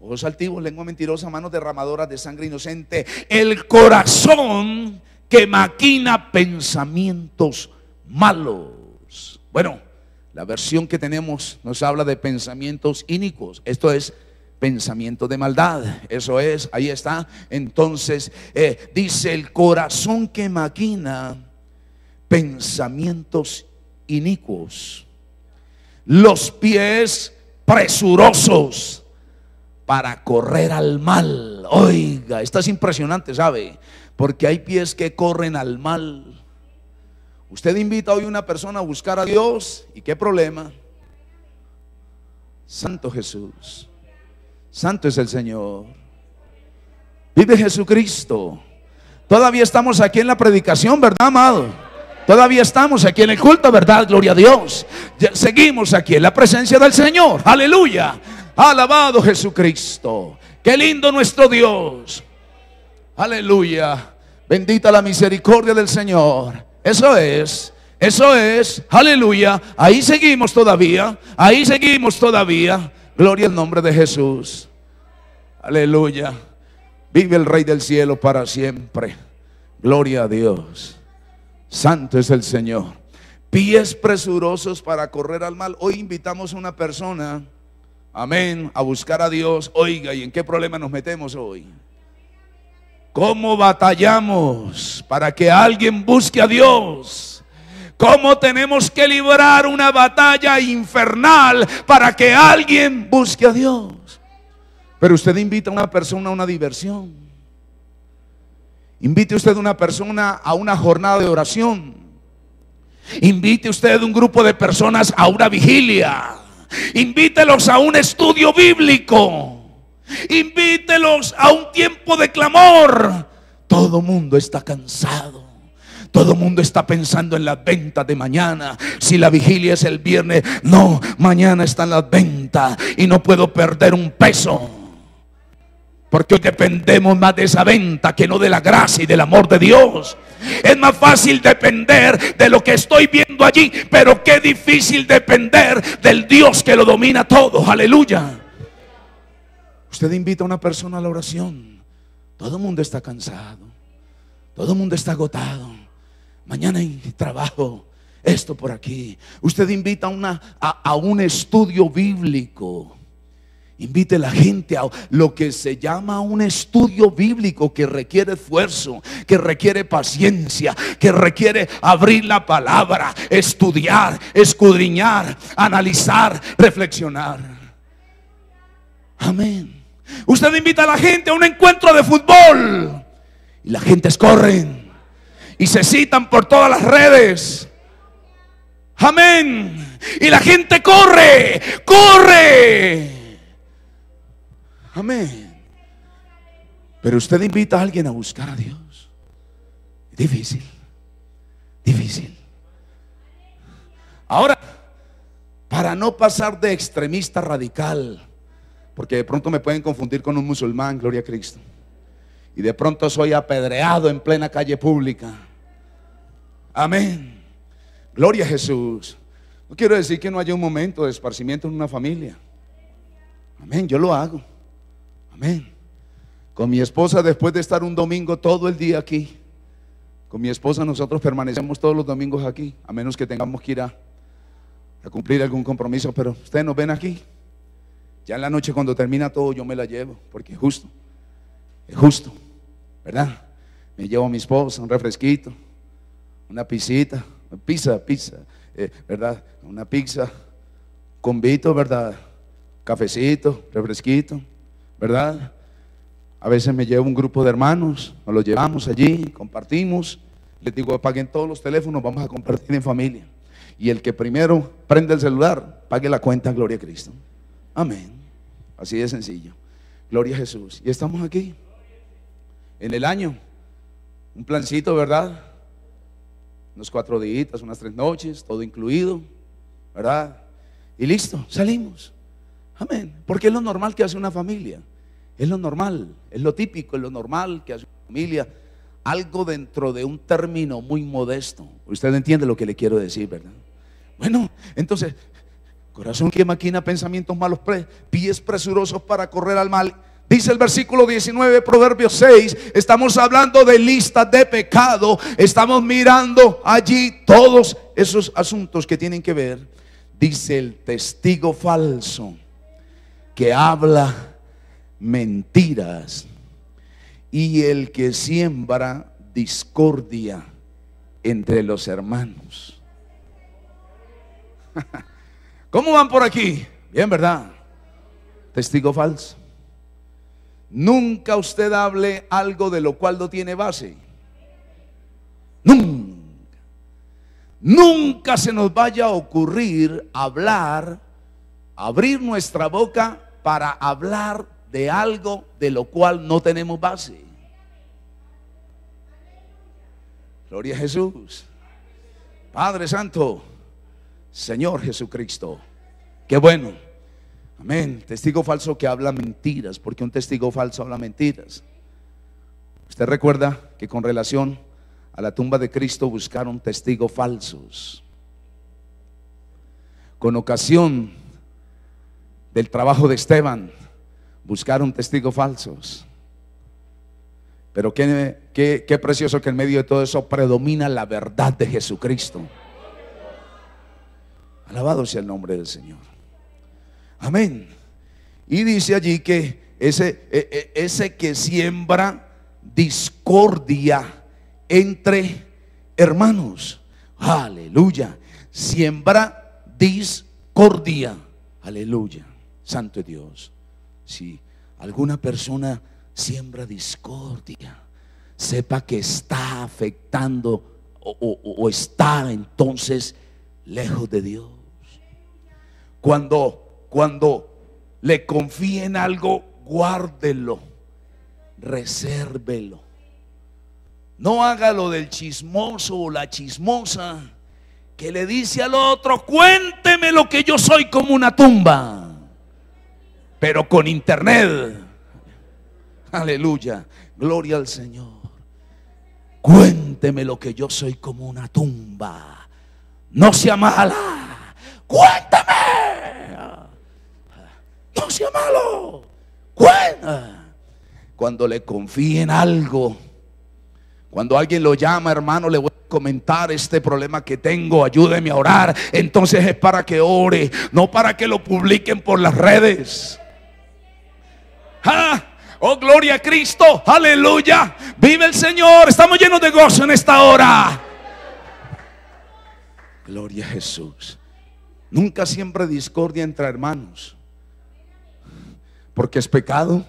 ojos altivos, lengua mentirosa, manos derramadoras de sangre inocente, el corazón que maquina pensamientos malos. Bueno, la versión que tenemos nos habla de pensamientos ínicos, esto es Pensamiento de maldad. Eso es, ahí está. Entonces, eh, dice el corazón que maquina pensamientos inicuos, los pies presurosos para correr al mal. Oiga, esto es impresionante, ¿sabe? Porque hay pies que corren al mal. Usted invita hoy a una persona a buscar a Dios y qué problema. Santo Jesús. Santo es el Señor. Vive Jesucristo. Todavía estamos aquí en la predicación, ¿verdad, amado? Todavía estamos aquí en el culto, ¿verdad? Gloria a Dios. Seguimos aquí en la presencia del Señor. Aleluya. Alabado Jesucristo. Qué lindo nuestro Dios. Aleluya. Bendita la misericordia del Señor. Eso es. Eso es. Aleluya. Ahí seguimos todavía. Ahí seguimos todavía. Gloria al nombre de Jesús. Aleluya. Vive el Rey del Cielo para siempre. Gloria a Dios. Santo es el Señor. Pies presurosos para correr al mal. Hoy invitamos a una persona, amén, a buscar a Dios. Oiga, ¿y en qué problema nos metemos hoy? ¿Cómo batallamos para que alguien busque a Dios? ¿Cómo tenemos que librar una batalla infernal para que alguien busque a Dios? Pero usted invita a una persona a una diversión. Invite usted a una persona a una jornada de oración. Invite usted a un grupo de personas a una vigilia. Invítelos a un estudio bíblico. Invítelos a un tiempo de clamor. Todo mundo está cansado. Todo mundo está pensando en las ventas de mañana. Si la vigilia es el viernes, no, mañana están las ventas y no puedo perder un peso. Porque hoy dependemos más de esa venta que no de la gracia y del amor de Dios. Es más fácil depender de lo que estoy viendo allí, pero qué difícil depender del Dios que lo domina todo. Aleluya. Usted invita a una persona a la oración. Todo el mundo está cansado. Todo el mundo está agotado. Mañana hay trabajo. Esto por aquí. Usted invita a, una, a un estudio bíblico. Invite la gente a lo que se llama un estudio bíblico que requiere esfuerzo, que requiere paciencia, que requiere abrir la palabra, estudiar, escudriñar, analizar, reflexionar. Amén. Usted invita a la gente a un encuentro de fútbol y la gente corren y se citan por todas las redes. Amén. Y la gente corre, corre. Amén. Pero usted invita a alguien a buscar a Dios. Difícil. Difícil. Ahora, para no pasar de extremista radical, porque de pronto me pueden confundir con un musulmán, gloria a Cristo. Y de pronto soy apedreado en plena calle pública. Amén. Gloria a Jesús. No quiero decir que no haya un momento de esparcimiento en una familia. Amén, yo lo hago. Amén. Con mi esposa, después de estar un domingo todo el día aquí, con mi esposa nosotros permanecemos todos los domingos aquí, a menos que tengamos que ir a, cumplir algún compromiso, pero ustedes nos ven aquí. Ya en la noche cuando termina todo yo me la llevo, porque es justo, es justo, ¿verdad? Me llevo a mi esposa, un refresquito, una pisita, pizza, pizza, eh, ¿verdad? Una pizza, vito, ¿verdad? Cafecito, refresquito. ¿verdad? A veces me llevo un grupo de hermanos, nos lo llevamos allí, compartimos. Les digo, apaguen todos los teléfonos, vamos a compartir en familia. Y el que primero prende el celular, pague la cuenta, gloria a Cristo. Amén. Así de sencillo. Gloria a Jesús. Y estamos aquí. En el año. Un plancito, ¿verdad? Unos cuatro días, unas tres noches, todo incluido, ¿verdad? Y listo, salimos. Amén. Porque es lo normal que hace una familia. Es lo normal, es lo típico, es lo normal que hace una familia. Algo dentro de un término muy modesto. Usted entiende lo que le quiero decir, ¿verdad? Bueno, entonces, corazón que maquina pensamientos malos, pies presurosos para correr al mal. Dice el versículo 19, Proverbios 6, estamos hablando de listas de pecado, estamos mirando allí todos esos asuntos que tienen que ver, dice el testigo falso que habla mentiras y el que siembra discordia entre los hermanos. ¿Cómo van por aquí? Bien, ¿verdad? Testigo falso. Nunca usted hable algo de lo cual no tiene base. Nunca. Nunca se nos vaya a ocurrir hablar, abrir nuestra boca para hablar de algo de lo cual no tenemos base. Gloria a Jesús. Padre Santo, Señor Jesucristo. Qué bueno. Amén. Testigo falso que habla mentiras, porque un testigo falso habla mentiras. Usted recuerda que con relación a la tumba de Cristo buscaron testigos falsos. Con ocasión del trabajo de Esteban, buscaron testigos falsos. Pero qué, precioso que en medio de todo eso predomina la verdad de Jesucristo. Alabado sea el nombre del Señor. Amén. Y dice allí que ese, e, e, ese que siembra discordia entre hermanos. Aleluya. Siembra discordia. Aleluya. Santo Dios, si alguna persona siembra discordia, sepa que está afectando o, está entonces lejos de Dios. Cuando, cuando le confíen algo, guárdelo, resérvelo. No haga lo del chismoso o la chismosa que le dice al otro, cuénteme lo que yo soy como una tumba pero con internet. Aleluya, gloria al Señor. Cuénteme lo que yo soy como una tumba. No sea mala. Cuéntame. No sea malo. Cuéntame. Cuando le en algo. Cuando alguien lo llama, hermano, le voy a comentar este problema que tengo, ayúdeme a orar. Entonces es para que ore, no para que lo publiquen por las redes. Ah, oh, gloria a Cristo. Aleluya. Vive el Señor. Estamos llenos de gozo en esta hora. Gloria a Jesús. Nunca siempre discordia entre hermanos. Porque es pecado.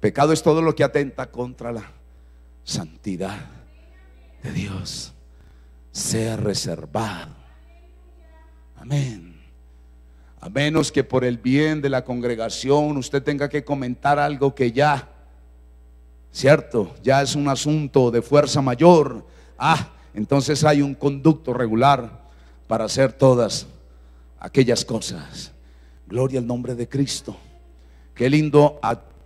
Pecado es todo lo que atenta contra la santidad de Dios. Sea reservado. Amén. A menos que por el bien de la congregación usted tenga que comentar algo que ya, ¿cierto? Ya es un asunto de fuerza mayor. Ah, entonces hay un conducto regular para hacer todas aquellas cosas. Gloria al nombre de Cristo. Qué lindo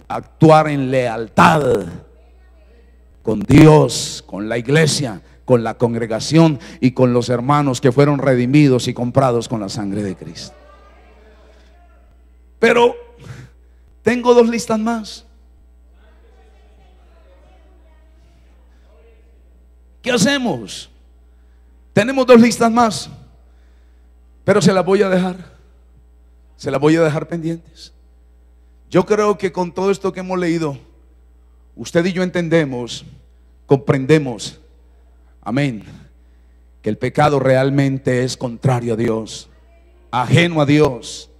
actuar en lealtad con Dios, con la iglesia, con la congregación y con los hermanos que fueron redimidos y comprados con la sangre de Cristo. Pero tengo dos listas más. ¿Qué hacemos? Tenemos dos listas más, pero se las voy a dejar. Se las voy a dejar pendientes. Yo creo que con todo esto que hemos leído, usted y yo entendemos, comprendemos, amén, que el pecado realmente es contrario a Dios, ajeno a Dios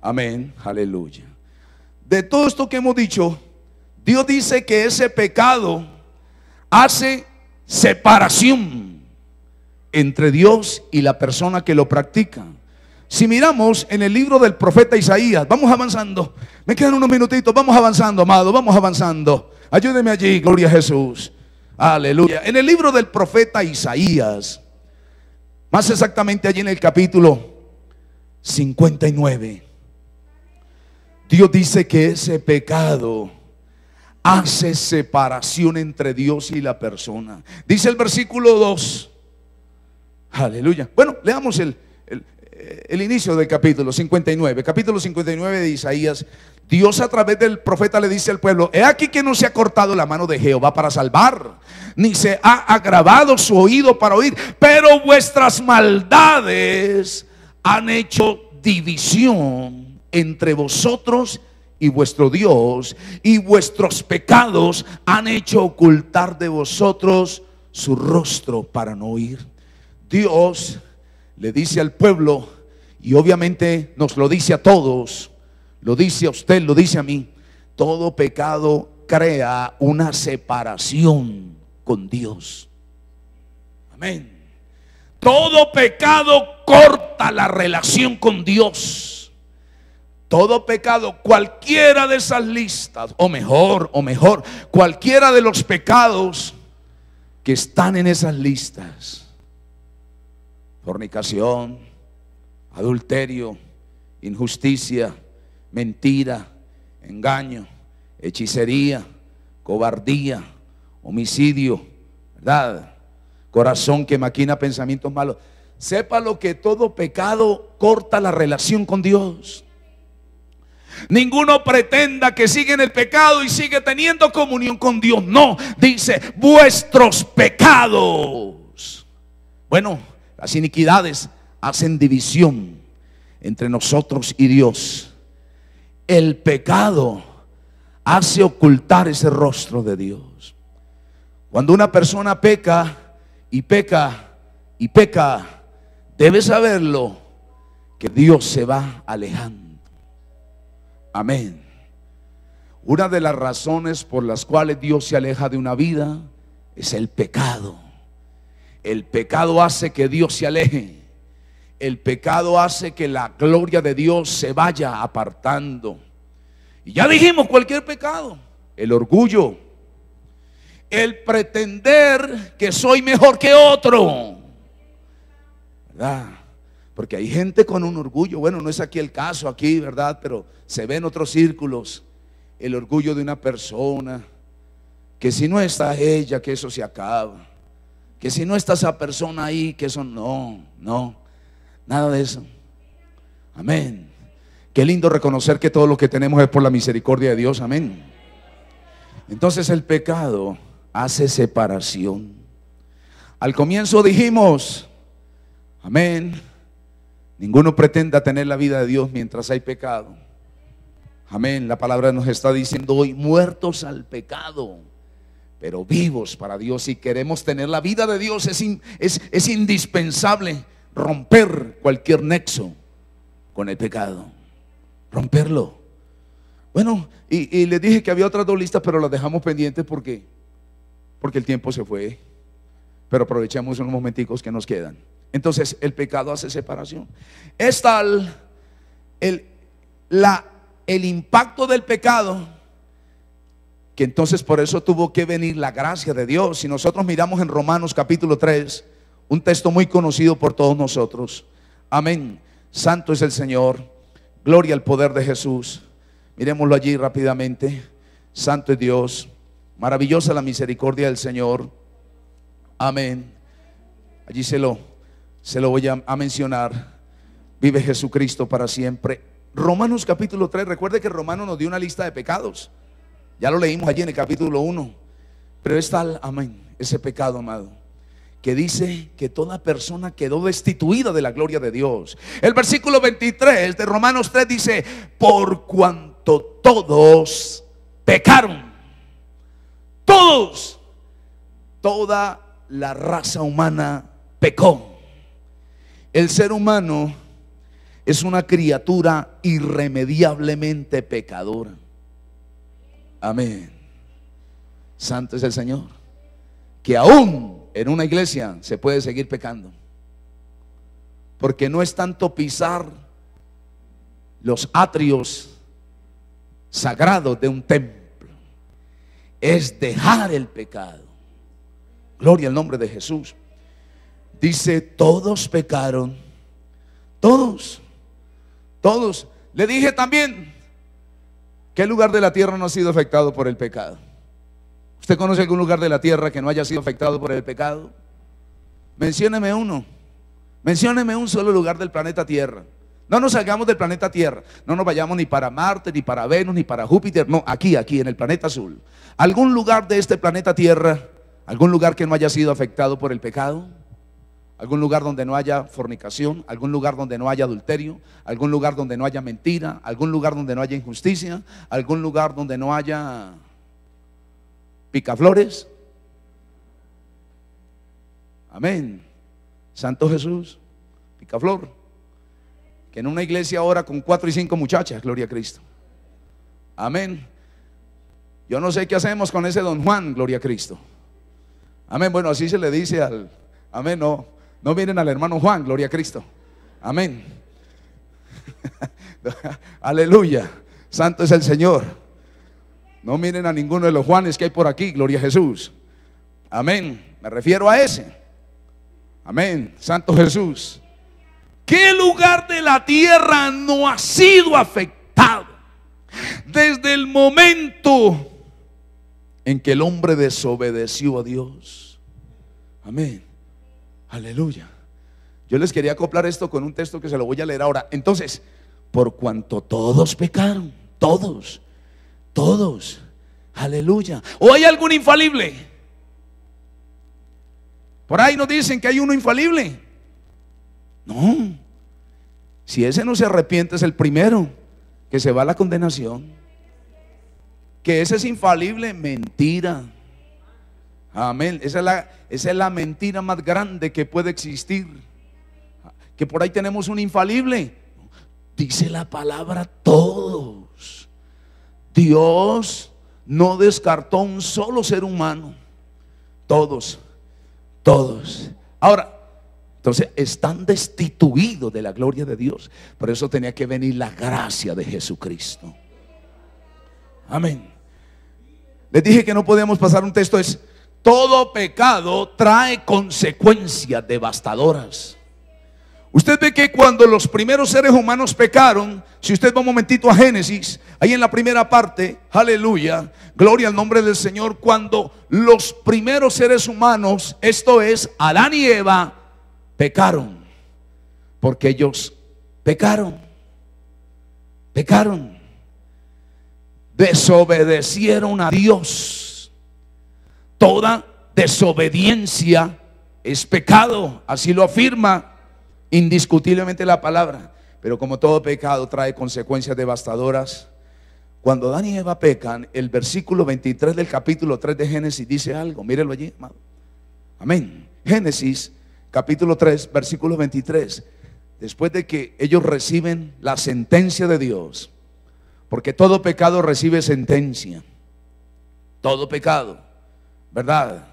Amén, aleluya. De todo esto que hemos dicho, Dios dice que ese pecado hace separación entre Dios y la persona que lo practica. Si miramos en el libro del profeta Isaías, vamos avanzando. Me quedan unos minutitos, vamos avanzando, amado, vamos avanzando. Ayúdeme allí, gloria a Jesús. Aleluya. En el libro del profeta Isaías, más exactamente allí en el capítulo 59. Dios dice que ese pecado hace separación entre Dios y la persona. Dice el versículo 2. Aleluya. Bueno, leamos el, el, eh, inicio del capítulo 59. Capítulo 59 de Isaías. Dios a través del profeta le dice al pueblo, he aquí que no se ha cortado la mano de Jehová para salvar, ni se ha agravado su oído para oír, pero vuestras maldades han hecho división entre vosotros y vuestro Dios, y vuestros pecados han hecho ocultar de vosotros su rostro para no oír. Dios le dice al pueblo, y obviamente nos lo dice a todos, lo dice a usted, lo dice a mí, todo pecado crea una separación con Dios. Amén. Todo pecado corta la relación con Dios. Todo pecado, cualquiera de esas listas, o mejor, o mejor, cualquiera de los pecados que están en esas listas. Fornicación, adulterio, injusticia, mentira, engaño, hechicería, cobardía, homicidio, ¿verdad? Corazón que maquina pensamientos malos. Sepa lo que todo pecado corta la relación con Dios. Ninguno pretenda que sigue en el pecado y sigue teniendo comunión con Dios. No, dice vuestros pecados. Bueno, las iniquidades hacen división entre nosotros y Dios. El pecado hace ocultar ese rostro de Dios. Cuando una persona peca y peca y peca, debe saberlo que Dios se va alejando. Amén. Una de las razones por las cuales Dios se aleja de una vida es el pecado. El pecado hace que Dios se aleje. El pecado hace que la gloria de Dios se vaya apartando. Y ya dijimos cualquier pecado. El orgullo. El pretender que soy mejor que otro. ¿Verdad? Porque hay gente con un orgullo, bueno, no es aquí el caso, aquí, ¿verdad? Pero se ve en otros círculos el orgullo de una persona, que si no está ella, que eso se acaba, que si no está esa persona ahí, que eso no, no, nada de eso. Amén. Qué lindo reconocer que todo lo que tenemos es por la misericordia de Dios, amén. Entonces el pecado hace separación. Al comienzo dijimos, amén Ninguno pretenda tener la vida de Dios mientras hay pecado. Amén. La palabra nos está diciendo hoy, muertos al pecado, pero vivos para Dios. Si queremos tener la vida de Dios, es, indispensable romper cualquier nexo con el pecado. Romperlo. Bueno, y, le les dije que había otras dos listas, pero las dejamos pendientes porque, porque el tiempo se fue. Pero aprovechemos unos momenticos que nos quedan. Entonces el pecado hace separación. Es tal el, el impacto del pecado que entonces por eso tuvo que venir la gracia de Dios. Si nosotros miramos en Romanos capítulo 3, un texto muy conocido por todos nosotros. Amén. Santo es el Señor. Gloria al poder de Jesús. Miremoslo allí rápidamente. Santo es Dios. Maravillosa la misericordia del Señor. Amén. Allí se lo se lo voy a, mencionar. Vive Jesucristo para siempre. Romanos capítulo 3, recuerde que Romanos nos dio una lista de pecados. Ya lo leímos allí en el capítulo 1. Pero es tal, amén, ese pecado, amado que dice que toda persona quedó destituida de la gloria de Dios. El versículo 23 de Romanos 3 dice, por cuanto todos pecaron, todos, toda la raza humana pecó. El ser humano es una criatura irremediablemente pecadora. Amén. Santo es el Señor. Que aún en una iglesia se puede seguir pecando. Porque no es tanto pisar los atrios sagrados de un templo. Es dejar el pecado. Gloria al nombre de Jesús. Dice, todos pecaron. Todos. Todos. Le dije también, ¿qué lugar de la tierra no ha sido afectado por el pecado? ¿Usted conoce algún lugar de la tierra que no haya sido afectado por el pecado? Mencióneme uno. Mencióneme un solo lugar del planeta Tierra. No nos salgamos del planeta Tierra. No nos vayamos ni para Marte, ni para Venus, ni para Júpiter. No, aquí, aquí, en el planeta azul. ¿Algún lugar de este planeta Tierra? ¿Algún lugar que no haya sido afectado por el pecado? algún lugar donde no haya fornicación, algún lugar donde no haya adulterio, algún lugar donde no haya mentira, algún lugar donde no haya injusticia, algún lugar donde no haya picaflores. Amén. Santo Jesús, picaflor. Que en una iglesia ahora con cuatro y cinco muchachas, gloria a Cristo. Amén. Yo no sé qué hacemos con ese don Juan, gloria a Cristo. Amén. Bueno, así se le dice al... Amén, no no miren al hermano Juan, gloria a Cristo. Amén. Aleluya. Santo es el Señor. No miren a ninguno de los Juanes que hay por aquí, gloria a Jesús. Amén. Me refiero a ese. Amén. Santo Jesús. ¿Qué lugar de la tierra no ha sido afectado desde el momento en que el hombre desobedeció a Dios? Amén. Aleluya. Yo les quería acoplar esto con un texto que se lo voy a leer ahora. Entonces, por cuanto todos pecaron, todos, todos, aleluya. ¿O hay algún infalible? Por ahí nos dicen que hay uno infalible. No, si ese no se arrepiente es el primero que se va a la condenación. Que ese es infalible, mentira. Amén. Esa es, la, mentira más grande que puede existir. Que por ahí tenemos un infalible. Dice la palabra todos. Dios no descartó un solo ser humano. Todos. Todos. Ahora, entonces están destituidos de la gloria de Dios. Por eso tenía que venir la gracia de Jesucristo. Amén. Les dije que no podíamos pasar un texto. Es todo pecado trae consecuencias devastadoras. Usted ve que cuando los primeros seres humanos pecaron, si usted va un momentito a Génesis, ahí en la primera parte, aleluya, gloria al nombre del Señor, cuando los primeros seres humanos, esto es, Adán y Eva, pecaron, porque ellos pecaron, pecaron, desobedecieron a Dios Toda desobediencia es pecado, así lo afirma indiscutiblemente la palabra. Pero como todo pecado trae consecuencias devastadoras, cuando Dan y Eva pecan, el versículo 23 del capítulo 3 de Génesis dice algo, mírelo allí, Amén. Génesis, capítulo 3, versículo 23. Después de que ellos reciben la sentencia de Dios, porque todo pecado recibe sentencia, todo pecado. ¿verdad?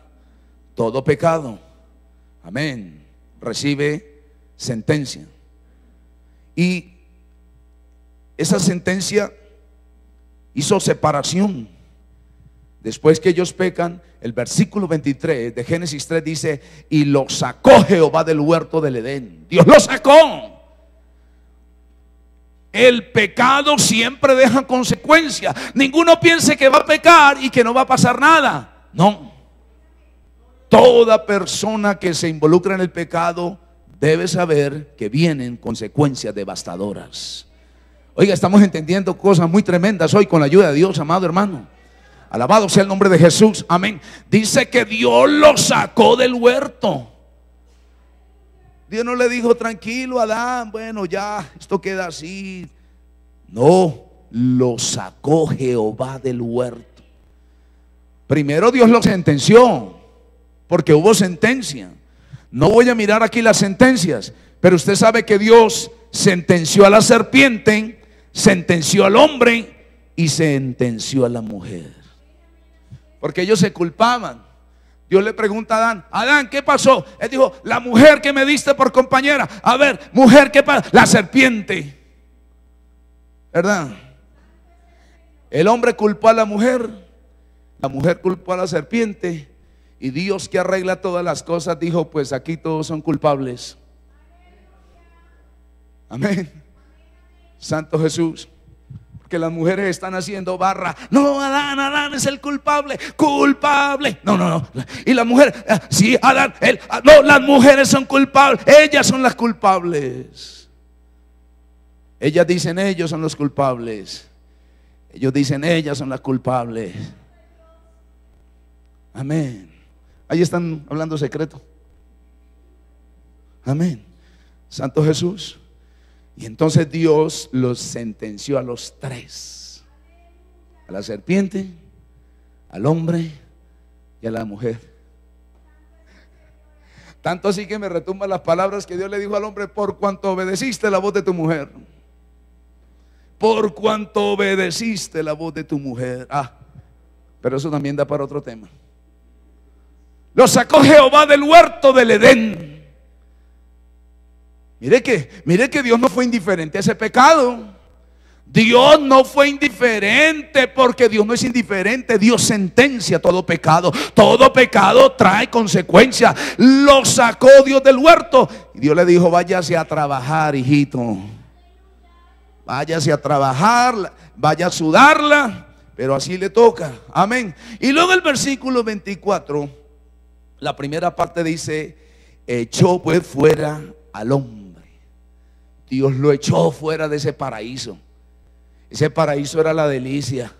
Todo pecado, amén, recibe sentencia. Y esa sentencia hizo separación. Después que ellos pecan, el versículo 23 de Génesis 3 dice, y lo sacó Jehová del huerto del Edén. Dios lo sacó. El pecado siempre deja consecuencias. Ninguno piense que va a pecar y que no va a pasar nada. No. Toda persona que se involucra en el pecado debe saber que vienen consecuencias devastadoras. Oiga, estamos entendiendo cosas muy tremendas hoy con la ayuda de Dios, amado hermano. Alabado sea el nombre de Jesús, amén. Dice que Dios lo sacó del huerto. Dios no le dijo, tranquilo, Adán, bueno, ya, esto queda así. No, lo sacó Jehová del huerto. Primero Dios lo sentenció, porque hubo sentencia. No voy a mirar aquí las sentencias, pero usted sabe que Dios sentenció a la serpiente, sentenció al hombre y sentenció a la mujer. Porque ellos se culpaban. Dios le pregunta a Adán, Adán, ¿qué pasó? Él dijo, la mujer que me diste por compañera. A ver, mujer, ¿qué pasó? La serpiente. ¿Verdad? El hombre culpó a la mujer, la mujer culpó a la serpiente y Dios que arregla todas las cosas dijo, pues aquí todos son culpables. Amén. Santo Jesús. Que las mujeres están haciendo barra. No, Adán, Adán es el culpable. Culpable. No, no, no. Y la mujer, ah, sí, Adán, ah, no, las mujeres son culpables. Ellas son las culpables. Ellas dicen, ellos son los culpables. Ellos dicen, ellas son las culpables. Amén. Ahí están hablando secreto. Amén. Santo Jesús. Y entonces Dios los sentenció a los tres. A la serpiente, al hombre y a la mujer. Tanto así que me retumban las palabras que Dios le dijo al hombre, por cuanto obedeciste la voz de tu mujer. Por cuanto obedeciste la voz de tu mujer. Ah, pero eso también da para otro tema. Lo sacó Jehová del huerto del Edén. Mire que, mire que Dios no fue indiferente a ese pecado. Dios no fue indiferente porque Dios no es indiferente. Dios sentencia todo pecado. Todo pecado trae consecuencias. Lo sacó Dios del huerto. Y Dios le dijo, váyase a trabajar, hijito. Váyase a trabajar, vaya a sudarla. Pero así le toca. Amén. Y luego el versículo 24 la primera parte dice, echó pues fuera al hombre. Dios lo echó fuera de ese paraíso. Ese paraíso era la delicia.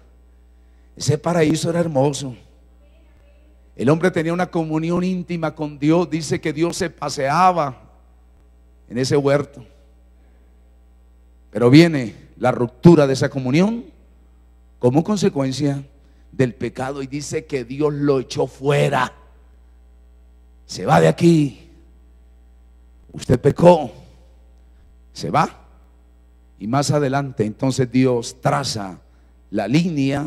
Ese paraíso era hermoso. El hombre tenía una comunión íntima con Dios. Dice que Dios se paseaba en ese huerto. Pero viene la ruptura de esa comunión como consecuencia del pecado y dice que Dios lo echó fuera se va de aquí, usted pecó, se va. Y más adelante entonces Dios traza la línea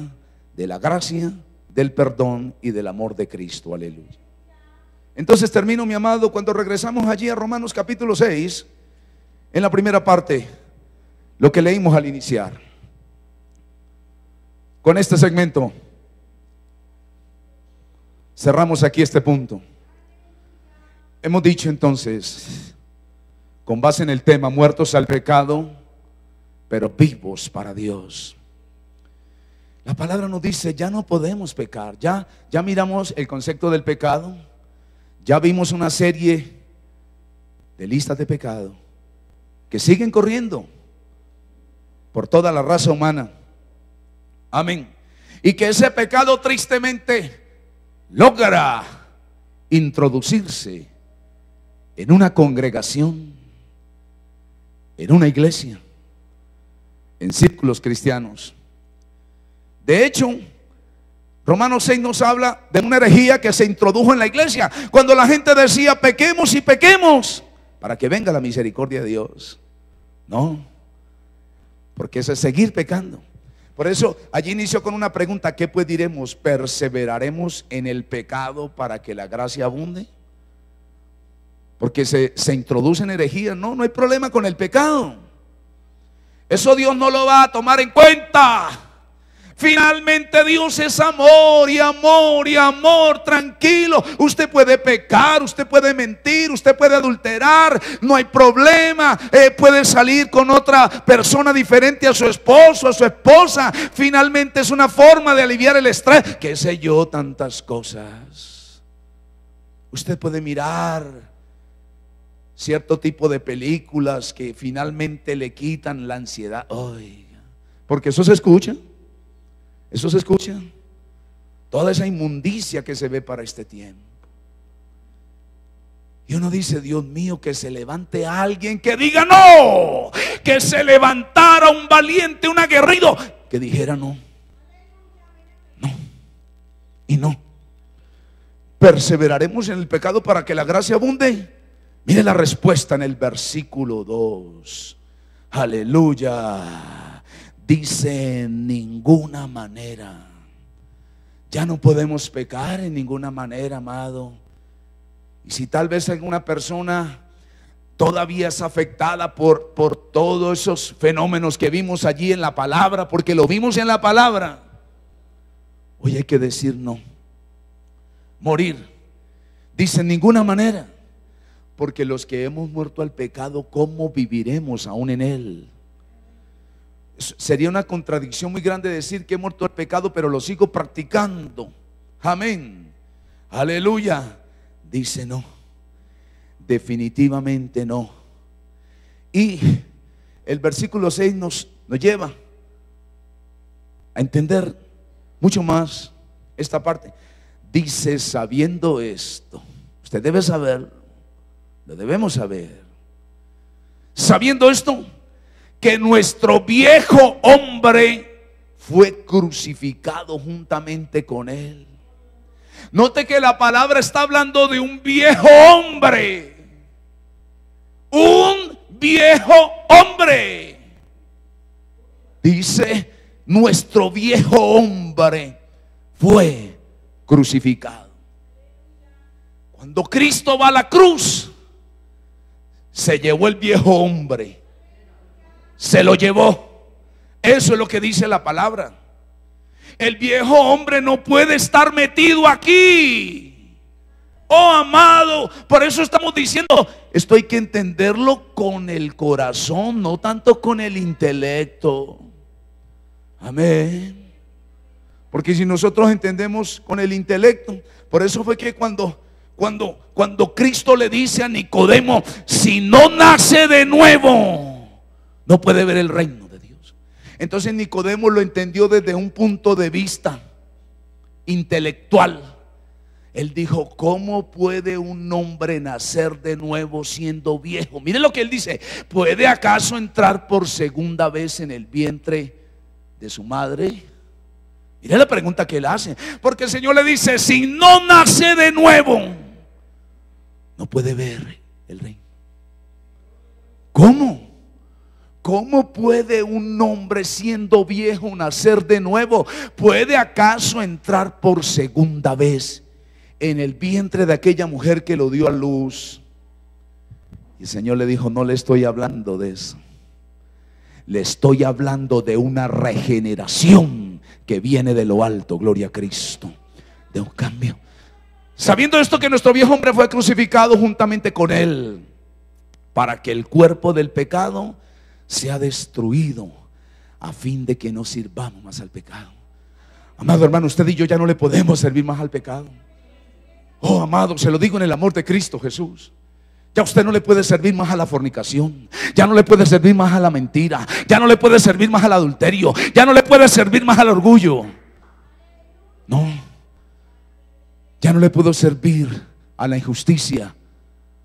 de la gracia, del perdón y del amor de Cristo. Aleluya. Entonces termino, mi amado, cuando regresamos allí a Romanos capítulo 6, en la primera parte, lo que leímos al iniciar, con este segmento, cerramos aquí este punto. Hemos dicho entonces, con base en el tema, muertos al pecado, pero vivos para Dios. La palabra nos dice, ya no podemos pecar, ya, ya miramos el concepto del pecado, ya vimos una serie de listas de pecado que siguen corriendo por toda la raza humana. Amén. Y que ese pecado tristemente logra introducirse en una congregación, en una iglesia, en círculos cristianos. De hecho, Romanos 6 nos habla de una herejía que se introdujo en la iglesia, cuando la gente decía, pequemos y pequemos, para que venga la misericordia de Dios. No, porque es seguir pecando. Por eso allí inicio con una pregunta, ¿qué pues diremos? ¿Perseveraremos en el pecado para que la gracia abunde? porque se, se introducen herejías. No, no hay problema con el pecado. Eso Dios no lo va a tomar en cuenta. Finalmente Dios es amor y amor y amor, tranquilo. Usted puede pecar, usted puede mentir, usted puede adulterar, no hay problema. Eh, puede salir con otra persona diferente a su esposo, a su esposa. Finalmente es una forma de aliviar el estrés, qué sé yo, tantas cosas. Usted puede mirar cierto tipo de películas que finalmente le quitan la ansiedad. porque eso se escucha, eso se escucha. Toda esa inmundicia que se ve para este tiempo. Y uno dice, Dios mío, que se levante alguien que diga no, que se levantara un valiente, un aguerrido, que dijera no, no y no. Perseveraremos en el pecado para que la gracia abunde. Mire la respuesta en el versículo 2. Aleluya. Dice en ninguna manera. Ya no podemos pecar en ninguna manera, amado. Y si tal vez alguna persona todavía es afectada por, por todos esos fenómenos que vimos allí en la palabra, porque lo vimos en la palabra, hoy hay que decir no. Morir. Dice en ninguna manera. Porque los que hemos muerto al pecado, ¿cómo viviremos aún en él? Sería una contradicción muy grande decir que he muerto al pecado, pero lo sigo practicando. Amén. Aleluya. Dice no. Definitivamente no. Y el versículo 6 nos, nos lleva a entender mucho más esta parte. Dice, sabiendo esto, usted debe saber lo debemos saber. Sabiendo esto, que nuestro viejo hombre fue crucificado juntamente con él. Note que la palabra está hablando de un viejo hombre. Un viejo hombre. Dice, nuestro viejo hombre fue crucificado. Cuando Cristo va a la cruz, se llevó el viejo hombre. Se lo llevó. Eso es lo que dice la palabra. El viejo hombre no puede estar metido aquí. Oh amado, por eso estamos diciendo, esto hay que entenderlo con el corazón, no tanto con el intelecto. Amén. Porque si nosotros entendemos con el intelecto, por eso fue que cuando cuando, cuando Cristo le dice a Nicodemo, si no nace de nuevo, no puede ver el reino de Dios. Entonces Nicodemo lo entendió desde un punto de vista intelectual. Él dijo, ¿cómo puede un hombre nacer de nuevo siendo viejo? Mire lo que él dice, ¿puede acaso entrar por segunda vez en el vientre de su madre? Mire la pregunta que él hace, porque el Señor le dice, si no nace de nuevo, no puede ver el rey ¿Cómo? ¿Cómo puede un hombre siendo viejo nacer de nuevo? ¿Puede acaso entrar por segunda vez en el vientre de aquella mujer que lo dio a luz? Y el Señor le dijo, no le estoy hablando de eso. Le estoy hablando de una regeneración que viene de lo alto, gloria a Cristo, de un cambio. Sabiendo esto que nuestro viejo hombre fue crucificado juntamente con él, para que el cuerpo del pecado sea destruido, a fin de que no sirvamos más al pecado. Amado hermano, usted y yo ya no le podemos servir más al pecado. Oh, amado, se lo digo en el amor de Cristo Jesús. Ya usted no le puede servir más a la fornicación, ya no le puede servir más a la mentira, ya no le puede servir más al adulterio, ya no le puede servir más al orgullo. No. Ya no le puedo servir a la injusticia,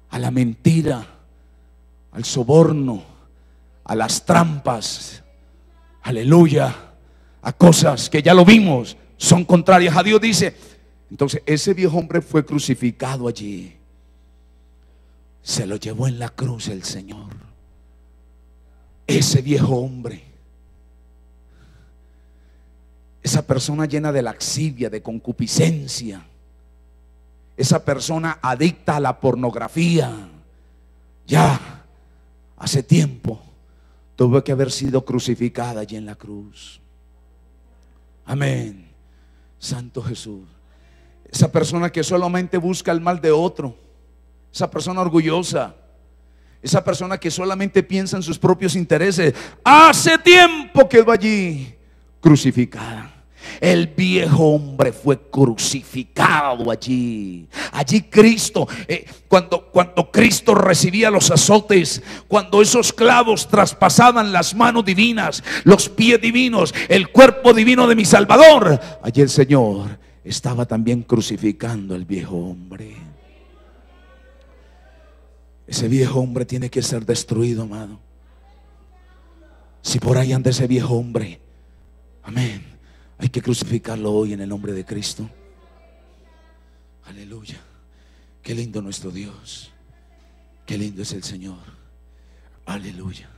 a la mentira, al soborno, a las trampas, aleluya, a cosas que ya lo vimos, son contrarias a Dios, dice. Entonces ese viejo hombre fue crucificado allí. Se lo llevó en la cruz el Señor. Ese viejo hombre. Esa persona llena de laxidia, de concupiscencia esa persona adicta a la pornografía. Ya, hace tiempo, tuvo que haber sido crucificada allí en la cruz. Amén. Santo Jesús. Esa persona que solamente busca el mal de otro. Esa persona orgullosa. Esa persona que solamente piensa en sus propios intereses. Hace tiempo quedó allí crucificada. El viejo hombre fue crucificado allí. Allí Cristo, eh, cuando, cuando Cristo recibía los azotes, cuando esos clavos traspasaban las manos divinas, los pies divinos, el cuerpo divino de mi Salvador, allí el Señor estaba también crucificando al viejo hombre. Ese viejo hombre tiene que ser destruido, amado. Si por ahí anda ese viejo hombre, amén hay que crucificarlo hoy en el nombre de Cristo. Aleluya. Qué lindo nuestro Dios. Qué lindo es el Señor. Aleluya.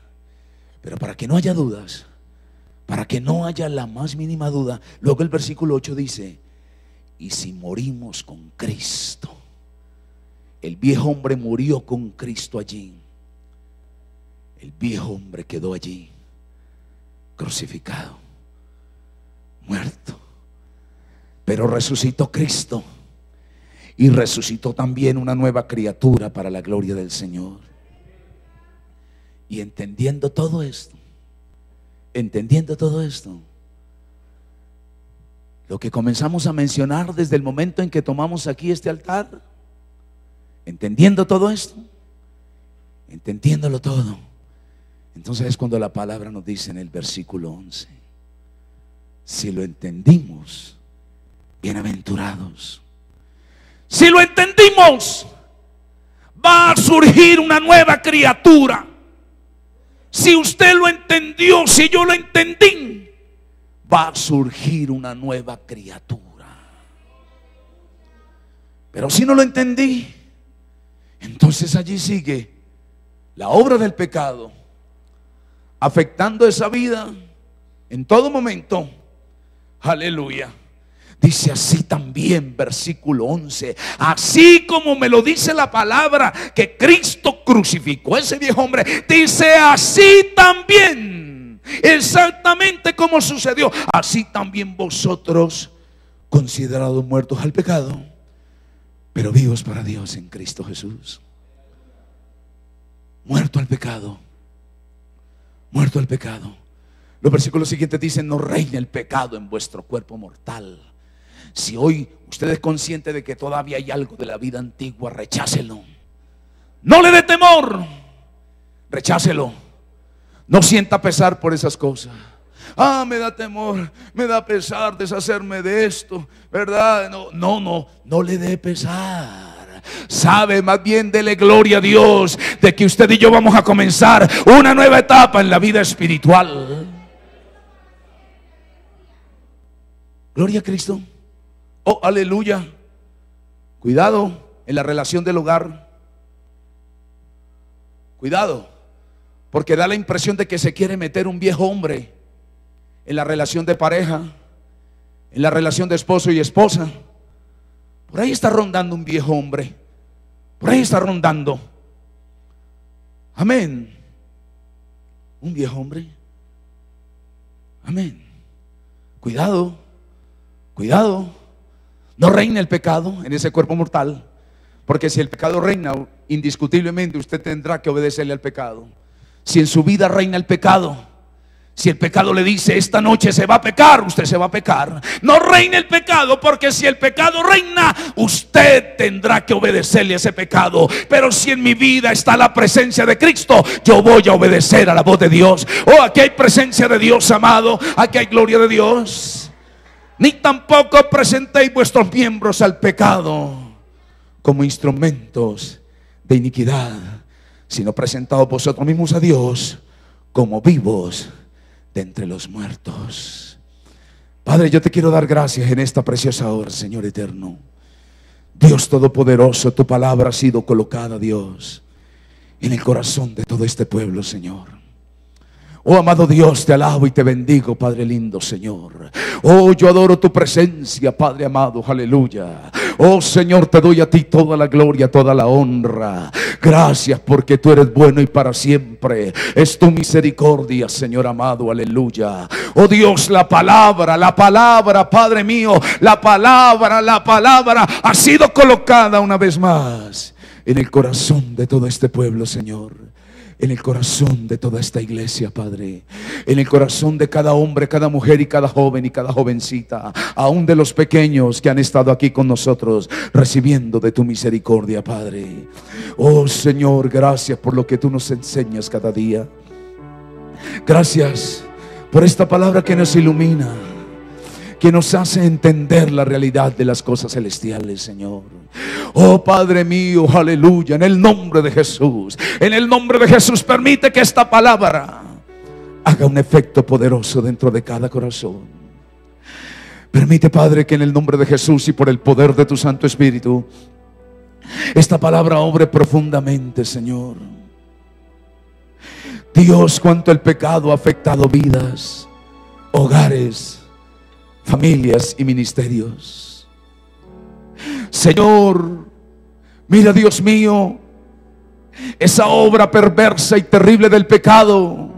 Pero para que no haya dudas, para que no haya la más mínima duda, luego el versículo 8 dice, y si morimos con Cristo, el viejo hombre murió con Cristo allí. El viejo hombre quedó allí, crucificado muerto. Pero resucitó Cristo y resucitó también una nueva criatura para la gloria del Señor. Y entendiendo todo esto, entendiendo todo esto, lo que comenzamos a mencionar desde el momento en que tomamos aquí este altar, entendiendo todo esto, entendiéndolo todo, entonces es cuando la palabra nos dice en el versículo 11. Si lo entendimos, bienaventurados. Si lo entendimos, va a surgir una nueva criatura. Si usted lo entendió, si yo lo entendí, va a surgir una nueva criatura. Pero si no lo entendí, entonces allí sigue la obra del pecado, afectando esa vida en todo momento Aleluya. Dice así también, versículo 11. Así como me lo dice la palabra que Cristo crucificó ese viejo hombre. Dice así también. Exactamente como sucedió. Así también vosotros, considerados muertos al pecado, pero vivos para Dios en Cristo Jesús. Muerto al pecado. Muerto al pecado. Los versículos siguientes dicen, no reina el pecado en vuestro cuerpo mortal. Si hoy usted es consciente de que todavía hay algo de la vida antigua, rechácelo. No le dé temor, rechácelo. No sienta pesar por esas cosas. Ah, me da temor, me da pesar deshacerme de esto, ¿verdad? No, no, no, no le dé pesar. Sabe, más bien dele gloria a Dios de que usted y yo vamos a comenzar una nueva etapa en la vida espiritual. Gloria a Cristo. Oh, aleluya. Cuidado en la relación del hogar. Cuidado, porque da la impresión de que se quiere meter un viejo hombre en la relación de pareja, en la relación de esposo y esposa. Por ahí está rondando un viejo hombre. Por ahí está rondando. Amén. Un viejo hombre. Amén. Cuidado. Cuidado, no reina el pecado en ese cuerpo mortal, porque si el pecado reina, indiscutiblemente usted tendrá que obedecerle al pecado. Si en su vida reina el pecado, si el pecado le dice, esta noche se va a pecar, usted se va a pecar. No reina el pecado, porque si el pecado reina, usted tendrá que obedecerle a ese pecado. Pero si en mi vida está la presencia de Cristo, yo voy a obedecer a la voz de Dios. Oh, aquí hay presencia de Dios, amado. Aquí hay gloria de Dios ni tampoco presentéis vuestros miembros al pecado como instrumentos de iniquidad, sino presentaos vosotros mismos a Dios como vivos de entre los muertos. Padre, yo te quiero dar gracias en esta preciosa hora, Señor eterno. Dios Todopoderoso, tu palabra ha sido colocada, Dios, en el corazón de todo este pueblo, Señor. Oh amado Dios, te alabo y te bendigo, Padre lindo Señor. Oh, yo adoro tu presencia, Padre amado, aleluya. Oh Señor, te doy a ti toda la gloria, toda la honra. Gracias porque tú eres bueno y para siempre es tu misericordia, Señor amado, aleluya. Oh Dios, la palabra, la palabra, Padre mío, la palabra, la palabra ha sido colocada una vez más en el corazón de todo este pueblo, Señor en el corazón de toda esta iglesia, Padre. En el corazón de cada hombre, cada mujer y cada joven y cada jovencita. Aún de los pequeños que han estado aquí con nosotros, recibiendo de tu misericordia, Padre. Oh Señor, gracias por lo que tú nos enseñas cada día. Gracias por esta palabra que nos ilumina que nos hace entender la realidad de las cosas celestiales, Señor. Oh Padre mío, aleluya, en el nombre de Jesús, en el nombre de Jesús, permite que esta palabra haga un efecto poderoso dentro de cada corazón. Permite, Padre, que en el nombre de Jesús y por el poder de tu Santo Espíritu, esta palabra obre profundamente, Señor. Dios, cuánto el pecado ha afectado vidas, hogares, familias y ministerios. Señor, mira Dios mío, esa obra perversa y terrible del pecado,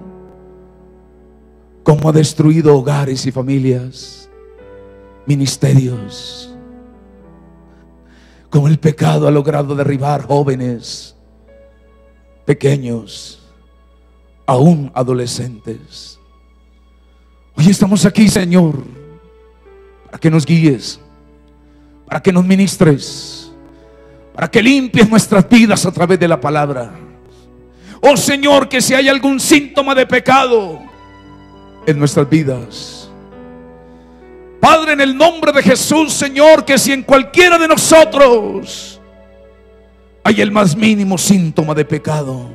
como ha destruido hogares y familias, ministerios, como el pecado ha logrado derribar jóvenes, pequeños, aún adolescentes. Hoy estamos aquí, Señor para que nos guíes, para que nos ministres, para que limpies nuestras vidas a través de la palabra. Oh Señor, que si hay algún síntoma de pecado en nuestras vidas. Padre, en el nombre de Jesús, Señor, que si en cualquiera de nosotros hay el más mínimo síntoma de pecado,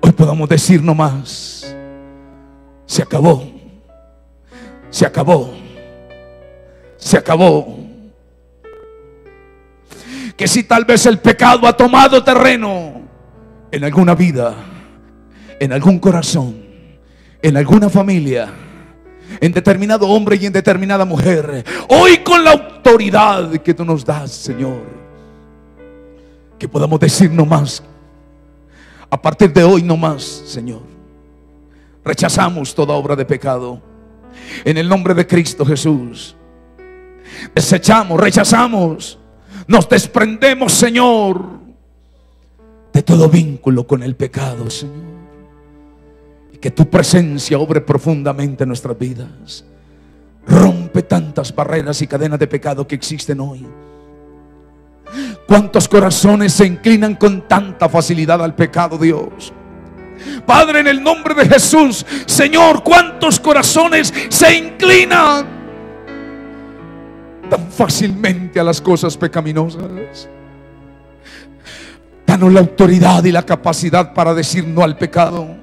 hoy podamos decir no más, se acabó, se acabó se acabó. Que si tal vez el pecado ha tomado terreno en alguna vida, en algún corazón, en alguna familia, en determinado hombre y en determinada mujer, hoy con la autoridad que tú nos das, Señor, que podamos decir no más, a partir de hoy no más, Señor, rechazamos toda obra de pecado. En el nombre de Cristo Jesús. Desechamos, rechazamos, nos desprendemos, Señor, de todo vínculo con el pecado, Señor. Y que tu presencia obre profundamente nuestras vidas. Rompe tantas barreras y cadenas de pecado que existen hoy. ¿Cuántos corazones se inclinan con tanta facilidad al pecado, Dios? Padre, en el nombre de Jesús, Señor, ¿cuántos corazones se inclinan? tan fácilmente a las cosas pecaminosas. Danos la autoridad y la capacidad para decir no al pecado.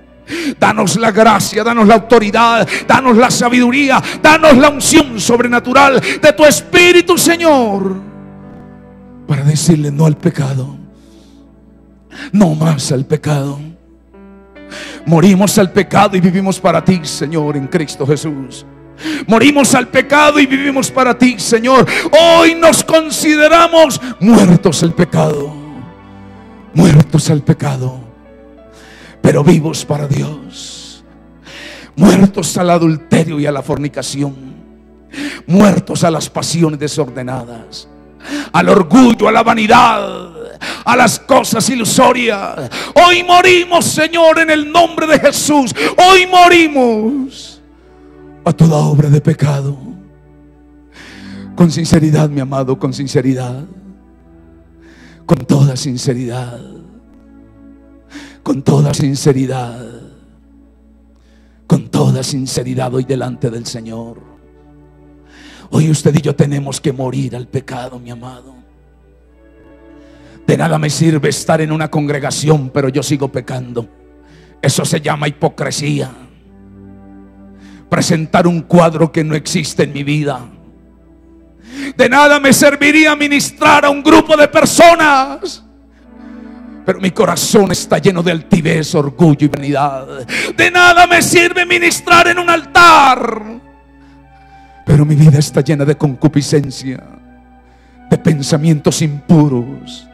Danos la gracia, danos la autoridad, danos la sabiduría, danos la unción sobrenatural de tu Espíritu, Señor, para decirle no al pecado, no más al pecado. Morimos al pecado y vivimos para ti, Señor, en Cristo Jesús. Morimos al pecado y vivimos para ti, Señor. Hoy nos consideramos muertos al pecado. Muertos al pecado. Pero vivos para Dios. Muertos al adulterio y a la fornicación. Muertos a las pasiones desordenadas. Al orgullo, a la vanidad a las cosas ilusorias. Hoy morimos, Señor, en el nombre de Jesús. Hoy morimos a toda obra de pecado. Con sinceridad, mi amado, con sinceridad. Con toda sinceridad. Con toda sinceridad. Con toda sinceridad hoy delante del Señor. Hoy usted y yo tenemos que morir al pecado, mi amado. De nada me sirve estar en una congregación, pero yo sigo pecando. Eso se llama hipocresía presentar un cuadro que no existe en mi vida. De nada me serviría ministrar a un grupo de personas. Pero mi corazón está lleno de altivez, orgullo y vanidad. De nada me sirve ministrar en un altar. Pero mi vida está llena de concupiscencia, de pensamientos impuros,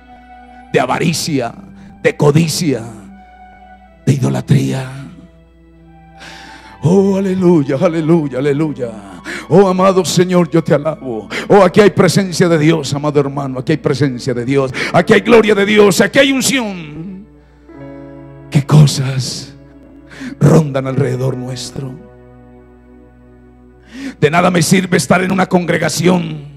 de avaricia, de codicia, de idolatría. Oh, aleluya, aleluya, aleluya. Oh, amado Señor, yo te alabo. Oh, aquí hay presencia de Dios, amado hermano. Aquí hay presencia de Dios. Aquí hay gloria de Dios. Aquí hay unción. Qué cosas rondan alrededor nuestro. De nada me sirve estar en una congregación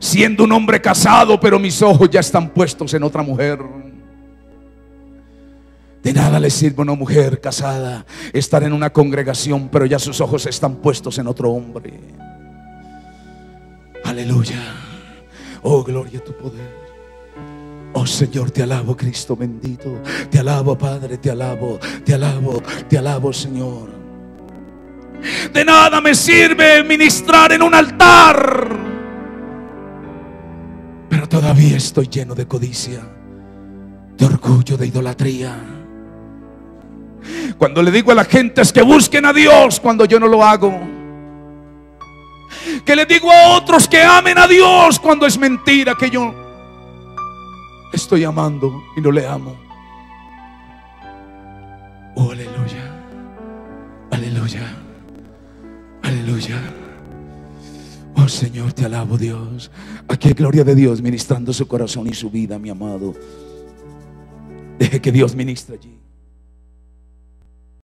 siendo un hombre casado, pero mis ojos ya están puestos en otra mujer. De nada le sirve una mujer casada estar en una congregación, pero ya sus ojos están puestos en otro hombre. Aleluya. Oh, gloria a tu poder. Oh Señor, te alabo Cristo bendito. Te alabo Padre, te alabo, te alabo, te alabo Señor. De nada me sirve ministrar en un altar. Pero todavía estoy lleno de codicia, de orgullo, de idolatría. Cuando le digo a la gente es que busquen a Dios cuando yo no lo hago. Que le digo a otros que amen a Dios cuando es mentira que yo estoy amando y no le amo. Oh, aleluya. Aleluya. Aleluya. Oh Señor, te alabo Dios. Aquí hay gloria de Dios ministrando su corazón y su vida, mi amado. Deje que Dios ministre allí.